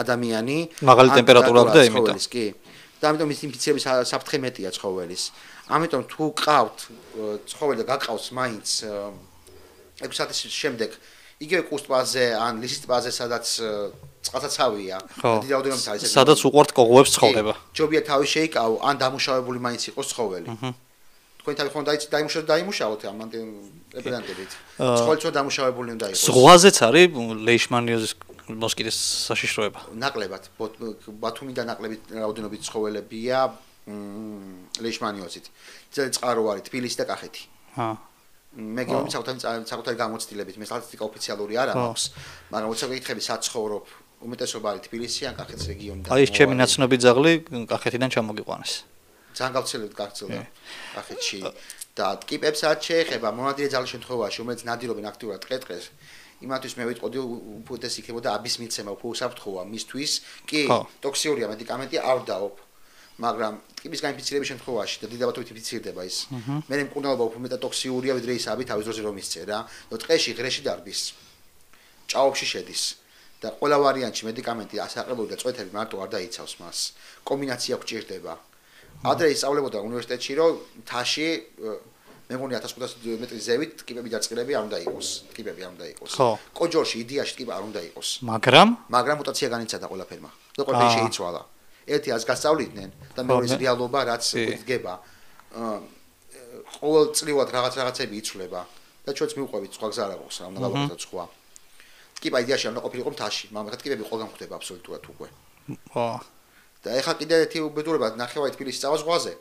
ადამიანი. მაღალი ტემპერატურა აქვს და იმიტომ. კი. და ამიტომ ის ინფექციების საფრთხე მეტია ცხოველის. ამიტომ თუ ყავთ ცხოველი და გაყავს მაინც 6 საათის შემდეგ იგივე კუსტვაზე ან ლისტვაზე სადაც წყალსაცავია დიდი რაოდენობით არის ეს. სადაც უყურთ კოღოებს ცხოვრება. ჯობია თავი შეიკავო ან დამუშავებული მაინც იყოს ცხოველი. აჰა. თქვენ თავი ხომ დაიცი დაიმუშავოთ დაიმუშავოთ ამ პრეზიდენტებით. სხვაცო დამუშავებული უნდა იყოს. ზღვაზეც არის ლეიშმანიოზის მოსკიდეს საშიშროება. ნაკლებად ბათუმიდა ნაკლებად რაოდენობით ცხოველებია ლეიშმანიოზით. წყარო არის თბილისი და კახეთი. ა მე გეომი საკუთარი საკუთარი გამოცდილებით მე სტატისტიკა ოფიციალური არ აქვს, მაგრამ როცა გეკითხები საცხოვრობ უმეტესობა არის თბილისი ან კახეთის რეგიონიდან. აი ეს ჩემი ნაცნობი ძაღლი კახეთიდან ჩამოგიყვანეს. ძალიან გავრცელებთ გავრცელდა კახეთში და ტკიპებს არ შეეხება მონადირე ძალის შემთხვევაში რომელიც ნადირობენ აქტიურად ტყეტყეს იმათვის მე ვიტყოდი უფრო ეს იქნებოდა აბის მიცემა უფრო უსაფრთხოა მისთვის კი ტოქსიურია მედიკამენტი არ დაობ მაგრამ ტკიპის განფიცირების შემთხვევაში და დიდაბა თუ ფიცირდება ის მე მკურნალობა უფრო მეტად ტოქსიურია ვიდრე ის აბი თავის დროზე რომ ისწე რა და ტყეში ღრეში დარბის ჭაობში შედის და ყველა ვარიანტში მედიკამენტი ასაყებული და წვეთები მარტო არ დაიცავს მას კომბინაცია გჭირდება ადრე ისწავლებოდა უნივერსიტეტში, რომ თაში მე მგონი 1500 მეტრი ზევით ტკიპები დაწყლები არ უნდა იყოს, ტკიპები არ უნდა იყოს. ხო. კოჯორში იდეაში ტკიპა არ უნდა იყოს. მაგრამ მაგრამ მუტაცია განიცადა ყველაფერმა. და ყველაფერი შეიცვალა. ერთი ას გასწავლიდნენ და მეორე რეალობა რაც გდგება. აა ყოველწლიურად რაღაც რაღაცები იცვლება და ჩვენც მივყვებით სხვა გზა რა აქვს, რა უნდა გავაკეთოთ სხვა. ტკიპა იდეაში არ უნდა ყოფილიყო თაში, მაგრამ ტკიპები ყველგან ხდება აბსოლუტურად უკვე. აა და ეხლა კიდე ერთი უბედურება ნახევარი თბილისის წავაზღვაზე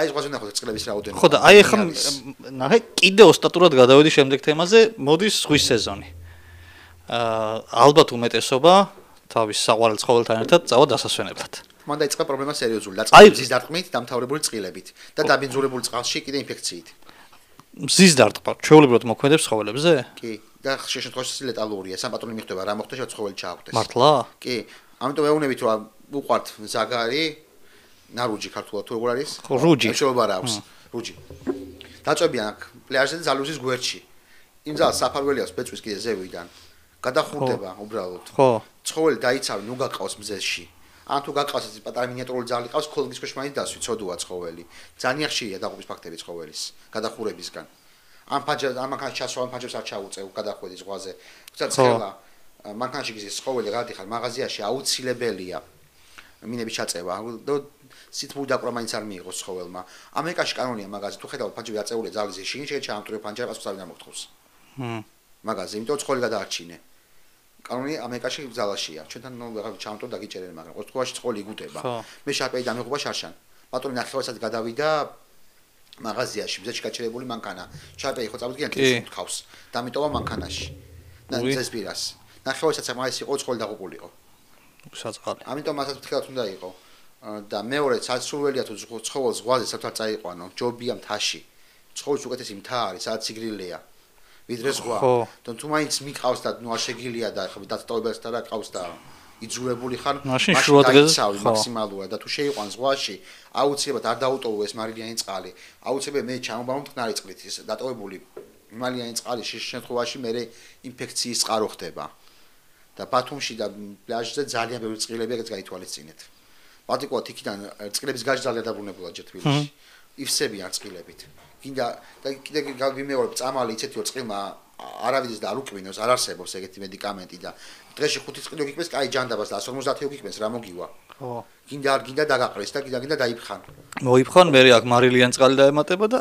აი ზღვაზე ნახოთ წლების რაოდენობა ხო და აი ეხლა ნახე კიდე ოსტატურად გადავედი შემდეგ თემაზე მოდის ზღვის სეზონი აა ალბათ უმეტესობა თავის საყვარელ ცხოველთან ერთად წავა დასასვენებლად მან დაიწყა პრობლემა სერიოზული დაწყებითი დარტყმით დამთავრებული წყილებით და დაბინძურებული წყალში კიდე ინფექციით მზის დარტყმა ჩვეულებრივად მოქმედებს ცხოველებზე კი და შეშეთქოს ლეტალურია სამპატრონი მიხდება რა მოხდა შეცხოველი ჩააგდეს მართლა კი ამიტომ ეუნებით რომ უყვართ ზაგარი ნარუჯი ქართულად თუ როგორ არის? რუჯი. შეიძლება რა აქვს? რუჯი. დაწვებიან აქ პლაჟზე ზალუზის გვერდში. იმ ზალს საფარველი აქვს ბეწვის კიდე ზევიდან. გადახურდება უბრალოდ. ხო. ცხოველი დაიცავ ნუ გაყავს მზეში. ან თუ გაყავს ეს პატარა მინიატურული ზალი ყავს ქოლგის ქვეშმარიტი დასვი ცოდოა ცხოველი. ძალიან ხშირია დაღუპის ფაქტები ცხოველის გადახურებისგან. ამ ფაჯებს ამ ახალ ჩასვან ფაჯებს არ ჩაუწევ გადახვედი ზღვაზე. თუმცა ცხელა მანქანაში გიზის ცხოველი რადიხარ მაღაზიაში აუცილებელია. მინების ჩაწევა და სიტმური დაკვრა მაინც არ მიიღოს ცხოველმა. ამერიკაში კანონია მაგაზე, თუ ხედავთ ფანჯები აწეულია ძალზე შინ შეიძლება შეიძლება ამტრიო ფანჯარი პასუხს არ გამოგთხოვს. ჰმ. მაგაზე, იმიტომ ცხოველი გადაარჩინე. კანონი ამერიკაში ბძალაშია. ჩვენთან ნუ რაღაც ჩამტო დაგიჭერენ, მაგრამ ყოველ შემთხვევაში ცხოველი იგუტება. მე შარპეი დამიღობა შარშან. ბატონი ნახევარსაც გადავიდა მაღაზიაში, მზეში გაჭერებული მანქანა. შარპეი ხო წავდგიან ტელეფონს თქავს. დამიტოვა მანქანაში. და ძესპირას. ნახევარსაც ამაში ყოველ ცხოველი დაღუპულიო. ჰმ. საწყალი. ამიტომ მასაც ფრთხილად უნდა იყო. და მეორე საცურველია თუ ცხოველს ზღვაზე საერთოდ წაიყვანო, ჯობია მთაში. ცხოველს უკეთეს იმთა არის, სადაც სიგრილეა. ვიდრე ზღვა. თუ თუ მაინც მიყავს და ნუ აშეგილია და ხო დაწტოვებას და რა ყავს და იძულებული ხარ მაშინ შუადღეზე მაქსიმალურად და თუ შეიყვან ზღვაში აუცილებლად არ დაუტოვო ეს მარილიანი წყალი. აუცილებელი მე ჩამობავ მტკნარი წყლით ეს დაწტოვებული მარილიანი წყალი შეშ შემთხვევაში მე ინფექციის წყარო ხდება. და ბათუმში და პლაჟზე ძალიან ბევრი წყილები ეგაც გაითვალისწინეთ. პრაქტიკულად იქიდან წყილების გაჟი ძალიან დაბრუნებულა ჯერ თბილისში. ივსები არ წყილებით. კიდე და კიდე გავიმეორებ წამალი იცეთ რომ წყილმა არავის და არ უკმინოს, არ არსებობს ეგეთი მედიკამენტი და დღეში ხუთი წყილი გიქმეს, კაი ჯანდაბას და 150 გიქმეს, რა მოგივა. ხო. კიდე არ კიდე დაგაყრეს და კიდე კიდე დაიფხან. მოიფხან, მე აქ მარილიან წყალი დაემატება და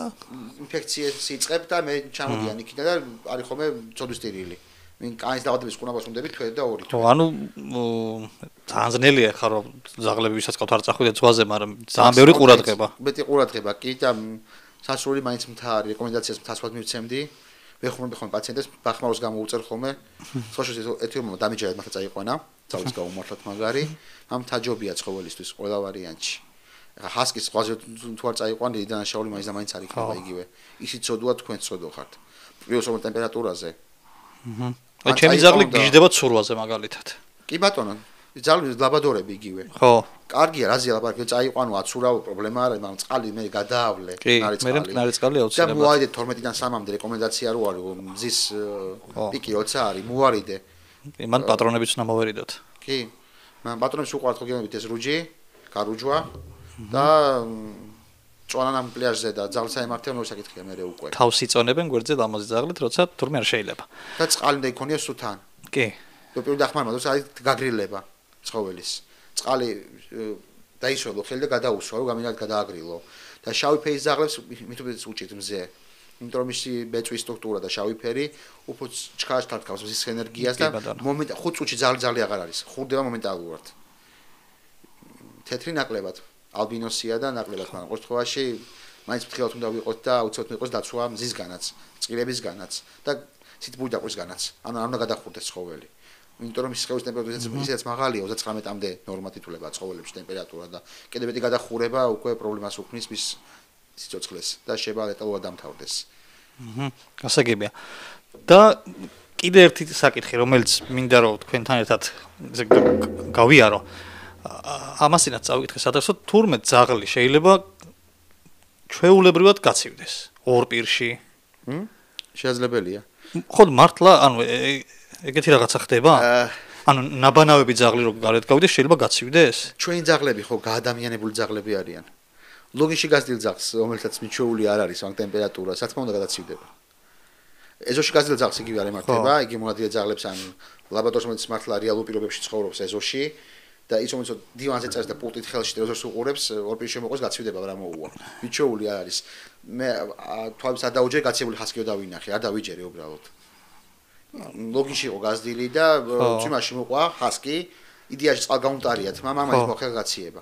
ინფექციას იწყებ და მე ჩამოდიან იქიდან და არის ხოლმე ცოდვის სტერილი. ხო. ვინ კაინს დაავადების ყუნაბას უნდები თვე და ორი თუ ანუ ძალიან ძნელია ხარო ზაღლები ვისაც ყავთ არ წახვიდეთ ზღვაზე მაგრამ ძალიან ბევრი ყურადღება მეტი ყურადღება კი და საშუალი მაინც მთარი რეკომენდაციას მთასვლად მივცემდი მეხუმრები ხოლმე პაციენტებს ბახმაროს გამოუწერ ხოლმე სხვაშეს ეთიო დამეჯერად მართლა წაიყვანა თავის გაუმართლად მაგარი ამ თაჯობია ცხოველისთვის ყველა ვარიანტი რა ჰასკის ყვაზე თუ არ წაიყვან დიდი დანაშაული მაინც და მაინც არ იქნება იგივე ისიც ცოდოა თქვენ ცოდოხართ პლუს ორ ტემპერატურაზე აჰა და ჩემი ძაღლი გიждდება ცურვაზე მაგალითად. კი ბატონო, ძაღლი ლაბადორები იგივე. ხო. კარგია, რაზია ლაბადორი, წაიყვანო, აცურავო, პრობლემა არა, მაგრამ წყალი მე გადაავლე, არის წყალი. კი, მერე მკნარი წყალი აუცილებლად. და მოვარიდე 12-დან 3-მდე რეკომენდაცია რო არის, მზის პიკი 20 არის, მოვარიდე. კი, მან პატრონებიც უნდა მოვერიდოთ. კი. მან პატრონებს უყურავთ ხოლმე ეს რუჯი, კარუჯვა და წონან ამ პლიაჟზე და ძალ საიმართლე მე საკითხია მე უკვე. თავს იწონებენ გვერდზე ლამაზი ძაღლით, როცა თურმე არ შეიძლება. და წყალი და იქონია სუთან. კი. ნუ დახმარება, როცა აი გაგრილება ცხოველის. წყალი დაიშველო ხელი და გადაუსვა, რომ გამინდა გადააგრილო. და შავი ფეის ძაღლებს მითუმეტეს უჭით მზე. იმიტომ რომ ისი ბეწვის სტრუქტურა და შავი ფერი უფრო ჩქარს თარტყავს მის ენერგიას და მომენტ 5 წუთში ძალზე ძალი აღარ არის. ხურდება მომენტალურად. თეთრი ნაკლებად ალბინოსია და ნაკლებად მაგრამ ყოველ შემთხვევაში მაინც ფრთხილად უნდა ვიყოთ და უცოდ მიყოს დაცვა მზისგანაც, წყირებისგანაც და სითბური დაყვისგანაც. ანუ არ უნდა გადახურდეს ცხოველი. იმიტომ რომ სიცხეს ტემპერატურაზე ცხოველიც მაღალია 39-მდე ნორმატიტულება ცხოველებში ტემპერატურა და კიდე მეტი გადახურება უკვე პრობლემას უქმნის მის სიცოცხლეს და შეიძლება ლეტალურად ამთავრდეს. აჰა, გასაგებია. და კიდე ერთი საკითხი, რომელიც მინდა რომ თქვენთან ერთად ესე გავიარო. აა ამასინაც წავიკითხე სადაცო თურმე ძაღლი შეიძლება ჩვეულებრივად გაცივდეს ორ პირში შეიძლებაელია ხო მართლა ანუ ეგეთი რაღაცა ხდება ანუ ნაბანავები ძაღლი რო გარეთ გავიდეს შეიძლება გაცივდეს ჩვენი ძაღლები ხო გაადამიანებული ძაღლები არიან ლოგიში გაძილ ძაღს რომელსაც მიჩეული არ არის ამ ტემპერატურა საკმაოდ უნდა გაცივდება ეზოში გაძილ ძაღს იგივე არ ემართება იგი მონადირე ძაღლებს ან ლაბორატორიაში მართლა რეალურ პირობებში ცხოვრობს ეზოში და ის რომ ისო დივანზე წავს და პულტით ხელში და როგორც უყურებს ორპირში შემოყვეს გაცივდება რა მოუვა ბიჩოული არ არის მე თავს არ დაუჯერე გაცივული ხასკიო დავინახე არ დავიჯერე უბრალოდ ლოგიში იყო გაზდილი და ძიმაში მოყვა ხასკი იდეაში წალგაუნტარიათ მამამ ის მოხერ გაცივება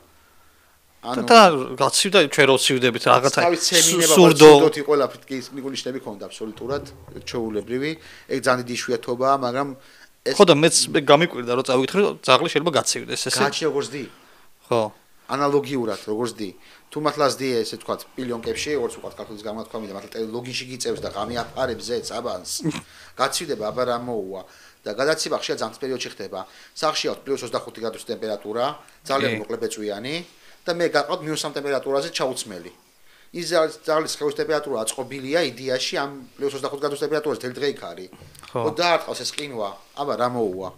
ანუ და გაცივდა ჩვენ რო ცივდებით რაღაცა სურდო სურდოთი ყველაფრით კი ნიგულიშები ქონდა აბსოლუტურად ჩეულებრივი ეგ ძალიან დიდი შუათობაა მაგრამ ხო და მეც გამიკვირდა რომ წავიკითხე ძაღლი შეიძლება გაცივდეს ესე გაჩი როგორც დი ხო ანალოგიურად როგორც დი თუ მართლაც დი ესე თქვა პილიონკებში როგორც უყვარ ქართულის გამოთქვა მინდა მართლა ლოგინში გიწევს და გამი აფარებს ზეც აბანს [laughs] გაცივდება აბა რა მოუვა და გადაცივა ხშირად ამ პერიოდში ხდება სახშია +25 გრადუსი ტემპერატურა ძალიან მოკლე ბეწვიანი და მე გაყავთ -3 ტემპერატურაზე ჩაუცმელი ის ძალის ხეოს ტემპერატურა აწყობილია იდეაში ამ +25 გრადუსის ტემპერატურაზე თელ დღე იქ არის. ხო დაარტყავს ეს ყინვა, აბა რა მოუვა.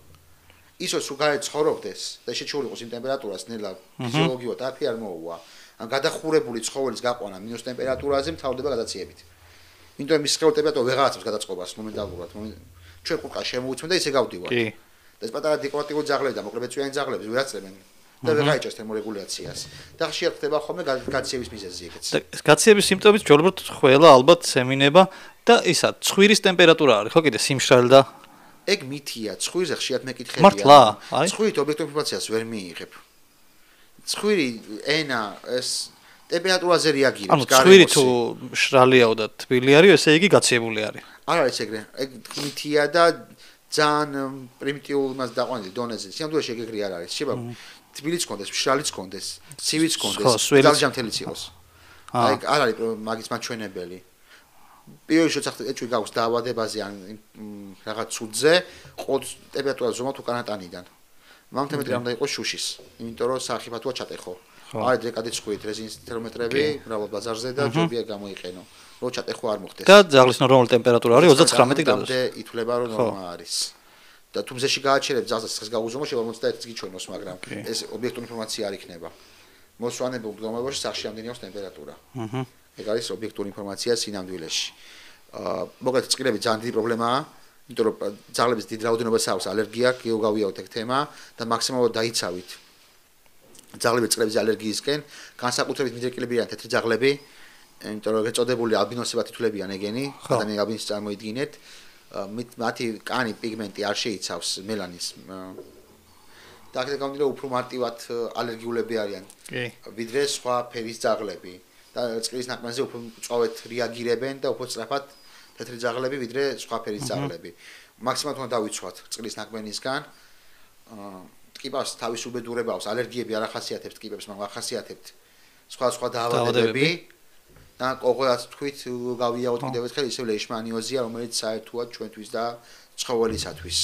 ისო სულ გაეცხოვრობდეს და შეჩული იყოს იმ ტემპერატურას ნელა ფიზიოლოგიოთ აფი არ მოუვა. ან გადახურებული ცხოველის გაყვანა მინუს ტემპერატურაზე მთავრდება გადაციებით. მინდოდა მის ხეოს ტემპერატურა ვეღარაცებს გადაწყობას მომენტალურად. ჩვენ ყურყა შემოუწმდა ისე გავდივართ. კი. და ეს პატარა დეკორატიული ძაღლები და მოკლებეწვიანი ძაღლები ვერაცებენ და ვერ გაიჭერს თერმორეგულაციას და ხშირად ხდება ხოლმე გაციების მიზეზი ეგეც და გაციების სიმპტომებიც ჯერბოთ ხოლმე ალბათ ცემინება და ისა ცხვირის ტემპერატურა არის ხო კიდე სიმშრალი და ეგ მითია ცხვირზე ხშირად მეკითხებია მართლა აი ცხვირით ობიექტურ ინფორმაციას ვერ მიიღებ ცხვირი ენა ეს ტემპერატურაზე რეაგირებს ანუ ცხვირი თუ შრალიაო და თბილი არის ესე იგი გაციებული არის არა ეს ეგრე ეგ მითია და ძან პრიმიტიულ მას დაყვანილ დონეზე სიამდვილეში ეგ ეგრე არ არის შეიძლება თბილიც კონდეს, მშრალიც კონდეს, ცივიც კონდეს, ძალჟამთელიც იყოს. აი, არ არის მაგის მაჩვენებელი. პირველი შეცახტე ეჭვი გაქვს დაავადებაზე ან რაღაც ცუძე, ყოველთვის ტემპერატურა ზომავთ უკანატანიდან. მამთემეტრი უნდა იყოს შუშის, იმიტომ რომ საერთოდ ჩატეხო. აი, დეკადის ხუით რეზინის თერმომეტრები მრავალ ბაზარზე და ჯობია გამოიყენო. რო ჩატეხო არ მოხდეს. და ძაღლის ნორმალური ტემპერატურა არის 39 გრადუსი. და ამდე ითვლება რომ ნორმა არის. და თუმზეში გააჩერებ ზაზას ხეს გაუზომო შეიძლება 51-ს გიჩვენოს მაგრამ ეს ობიექტური ინფორმაცია არ იქნება მოსვანებულ დგომებაში სახში ამდენი აქვს ტემპერატურა აჰა ეგ არის ობიექტური ინფორმაცია სინამდვილეში აა მოკლედ წკირები ძალიან დიდი პრობლემაა იმიტომ რომ ძაღლებს დიდ რაოდენობას აქვს ალერგია გეოგავიაოთ ეგ თემა და მაქსიმალურად დაიცავით ძაღლები წკირებს ალერგიისკენ განსაკუთრებით მიზეკილებიან თეთრი ძაღლები იმიტომ რომ ეწოდებული ალბინოსებად თითულებიან ეგენი ადამიანის წარმოიდგინეთ მათი კანი პიგმენტი არ შეიცავს მელანინს. და ახლა გამიგდა უფრო მარტივად ალერგიულები არიან. კი. ვიდრე სხვა ფერის ძაღლები და წყლის ნაკმაზე უფრო წვავეთ რეაგირებენ და უფრო სწრაფად თეთრი ძაღლები ვიდრე სხვა ფერის ძაღლები. მაქსიმალურად დავიცვათ წყლის ნაკმენისგან. აა ტკიპას თავისუბედურება აქვს, ალერგიები არ ახასიათებს ტკიპებს, მაგრამ ახასიათებთ სხვა სხვა დაავადებები. დაავადებები და ყოველას თქვით გავიაოთ კიდევ ერთხელ ისევ ლეშმანიოზია რომელიც საერთოდ ჩვენთვის და ცხოველისათვის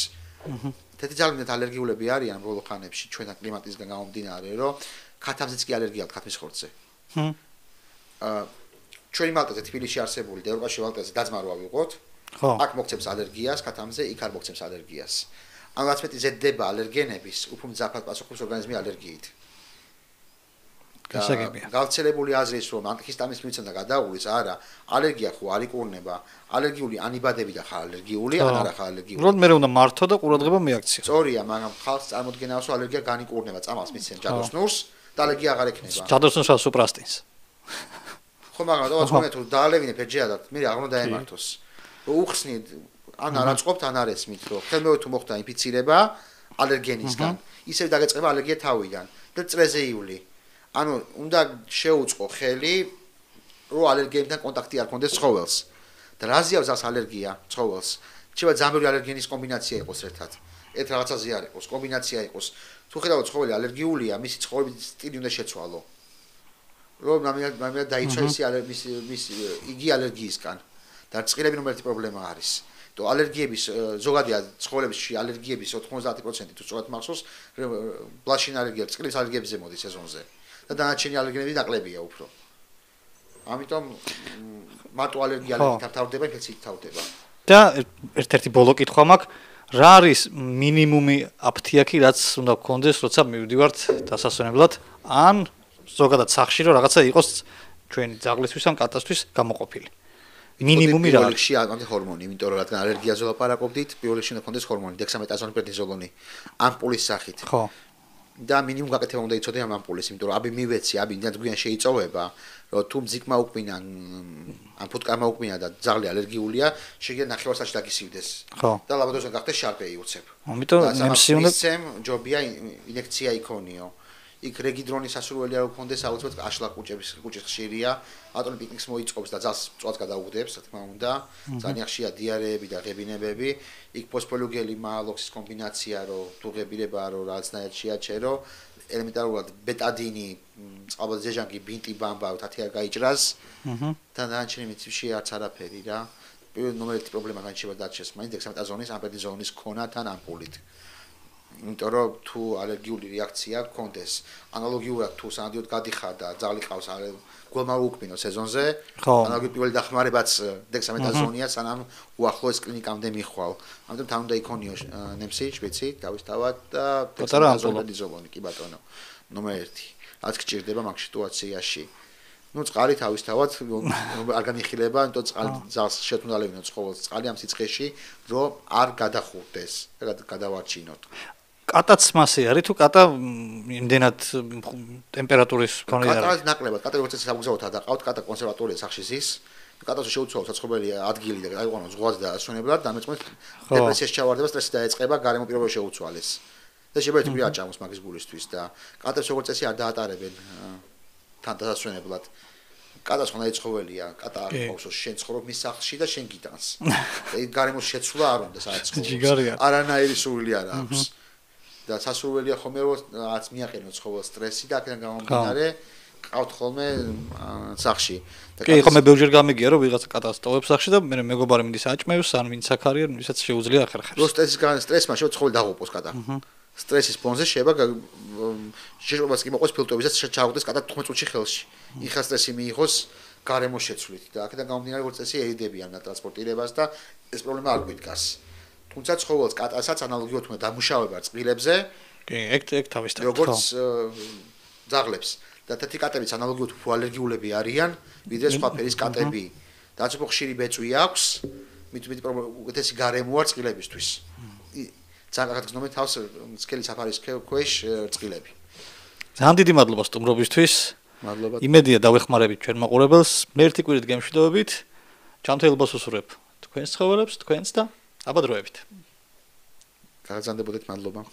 თეთრი ძალიან და ალერგიულები არიან ბოლო ხანებში ჩვენა კლიმატისგან გამომდინარე რომ ქათამზეც კი ალერგია აქვს ქათმის ხორცზე აა ჩვენი მალტაზე თბილისში არსებული ევროპაში მალტაზე დაძმარვა ვიყოთ ხო აქ მოქცემს ალერგიას ქათამზე იქ არ მოქცემს ალერგიას ანუ რაც მეტი ზედდება ალერგენების უფრო მძაფრად პასუხობს ორგანიზმი ალერგიით გავცელებული აზრის რომ ანტიჰისტამინის მიცემა გადაულის არა ალერგია ხო არ იკურნება ალერგიული ანიბადები და ხა ალერგიული არა ხა ალერგიული რომ მე უნდა მართო და ყურადღება მეაქცია სწორია მაგრამ ხალხს წარმოგდგენავს რომ ალერგია განიკურნება წამალს მიცემ ჯადოს ნურს და ალერგია აღარ ექნება ჯადოს ნურს სუპრასტინს ხო მაგრამ რა თქმა უნდა თუ დაალევინე ფეჯიადად მე აღარ დაემართოს უხსნით ან არაცყობთ ან არესმით რომ ხელმეორე თუ მოხდა ინფიცირება ალერგენისგან ისევ დაგეწყება ალერგია თავიდან და წრეზეიული ანუ უნდა შეუწყო ხელი რომ ალერგენთან კონტაქტი არ ქონდეს ცხოველს და რაზიავს ას ალერგია ცხოველს შეიძლება ზამბური ალერგენის კომბინაცია იყოს ერთად ერთ რაღაცაზე არ იყოს კომბინაცია იყოს თუ ხედავ ცხოველი ალერგიულია მისი ცხოვრების სტილი უნდა შეცვალო რომ ნამდვილად ნამდვილად დაიცვა ის ალერგიის მის იგი ალერგიისგან და წყირები ნომერ 1 პრობლემა არის то аллергиების ზოგადია ცხოველებში аллерგიების 90% თუ სწორად მახსოვს ბლაშინ аллерგია წყლის аллерგიებზე მოდი სეზონზე. და დანარჩენი ალერგენები დაყლებია უფრო. ამიტომ მარტო ალერგია ლეკითავდება, ინფექციით თავდება. და ერთ-ერთი ბოლო კითხვა მაქვს, რა არის მინიმუმი აფთიაკი, რაც უნდა გქონდეს, როცა მივდივართ დასასვენებლად, ან ზოგადად სახში რომ რაღაცა იყოს ჩვენი ძაღლისთვის ან კატასთვის გამოყოფილი. მინიმუმი რა არის? ამდე ჰორმონი, იმიტომ რომ რადგან ალერგიაზე ვაპარაკობდით, პირველში უნდა გქონდეს ჰორმონი, დექსამეტაზონი, პრედნიზოლონი, ამპულის სახით. ხო. და მინიმუმ გაკეთება უნდა იყოს ამ ამპულის, იმიტომ რომ აბი მივეცი, აბი ნაც გვიან შეიწოვება, რომ თუ ძიგმა უკმინა ან ფუტკარმა უკმინა და ძალიან ალერგიულია, შეიძლება ნახევარსაც დაგისივდეს. ხო. და ლაბორატორიაში გახდეს შარფე იუცებ. ამიტომ მემსი უნდა ისემ ჯობია ინექცია იქონიო. იქ რეგიდრონის ასრულველი არ გქონდეს ალბათ აშლა ყუჭების ყუჭის შირია ატონი პიკნიკს მოიწობს და ძალს წვაც გადაუგდებს რა თქმა უნდა ძალიან ხშია დიარეები და ღებინებები იქ ფოსფოლიუგელი მალოქსის კომბინაცია რო თუ ღებინება რო რაცნაირად შეაჩერო ელემენტარულად ბეტადინი წყალბად ზეჟანგი ბინტი ბამბა თათი არ გაიჭრას და დანარჩენი მიწებში არც არაფერი რა პირველ ნომერ 1 პრობლემა განჩება დაჩეს მაინც ექსამეტაზონის ამპედიზონის კონათან ამპულით იმიტომ რომ თუ ალერგიული რეაქცია გქონდეს, ანალოგიურად თუ სანადიოდ გადიხარ და ძალიყავს გველმა უკბინო სეზონზე, ანალოგი პირველი დახმარებაც დექსამეთა ზონია, სანამ უახლოეს კლინიკამდე მიხვალ. ამიტომ თან უნდა იქონიო ნემსი, შვეცი, დავისთავად და პატარა ანალოგიზონი, კი ბატონო. ნომერ 1. რაც გჭირდება მაგ სიტუაციაში. ну цқали თავისთავად არ განიხილება, ანუ цқал ძალს შეთუნალებინო ცხოველს, цқали ამ სიცხეში, რომ არ გადახურდეს, რა გადავარჩინოთ. კატაც მასე არის თუ კატა იმდენად ტემპერატურის მქონე არის კატა ნაკლებად კატა როგორც ეს აგზავოთ ადაყავთ კატა კონსერვატორია სახში ზის კატას შეუცვალოს საცხობელი ადგილი და აიყვანოს ზღვაზე და ასვენებლად დამეწყვეს დეპრესიას ჩავარდება სტრესი დაეწება გარემო პირობებს შეუცვალეს და შეიძლება თქვი აჭამოს მაგის გულისთვის და კატას როგორც ესე არ დაატარებენ თან დაასვენებლად კატა სხვა ეცხოველია, კატა არ ყავს შენ ცხოვრობ მის სახლში და შენ გიტანს. ეს [laughs] გარემოს შეცვლა არ უნდა საერთოდ. ჯიგარია. არანაირი სურვილი არ აქვს. და სასურველია ხომ э, რაც მიაყენო ცხოვრ სტრესი და აქედან გამომდინარე ყავთ ხოლმე э, სახში და კი ხომ მე ბევრჯერ გამიგია რომ ვიღაცა კატასტროფებს სახში და მე მეგობარი მიდის აჭმევს ან ვინც აქარია ვისაც შეუძლია ახერხებს რო სტრესის გან სტრესმა შევ ცხოვრ დაღუპოს კატა სტრესის ფონზე შეება შეიძლება სკი მოყვეს ფილტვებისაც ჩააგდეს კატა 15 წუთში ხელში იხა სტრესი მიიღოს გარემოს შეცვლით და აქედან გამომდინარე როგორც წესი ეიდებიან და ტრანსპორტირებას და ეს პრობლემა არ გვიდგას თუმცა ცხოველს კატასაც ანალოგიურად უნდა დამუშავება წილებზე. კი, ეგ ეგ თავის თავს. როგორც ძაღლებს და თეთრი კატებიც ანალოგიურად უფრო ალერგიულები არიან, ვიდრე სხვა ფერის კატები. და ცოტა ხშირი ბეწვი აქვს, მით-მით უკეთესი გარემოა წილებისთვის. ძაღლს გძნობენ თავს სქელი საფარის ქვეშ წილები. ძალიან დიდი მადლობა სტუმრობისთვის. მადლობა. იმედია დავეხმარებით ჩვენ მაყურებელს, მე ერთი კვირით გემშვიდობებით. ჩამთელებას უსურვებ თქვენს ხოვლებს, თქვენს და აბა დროებით. გაგზავნებოდეთ მადლობა.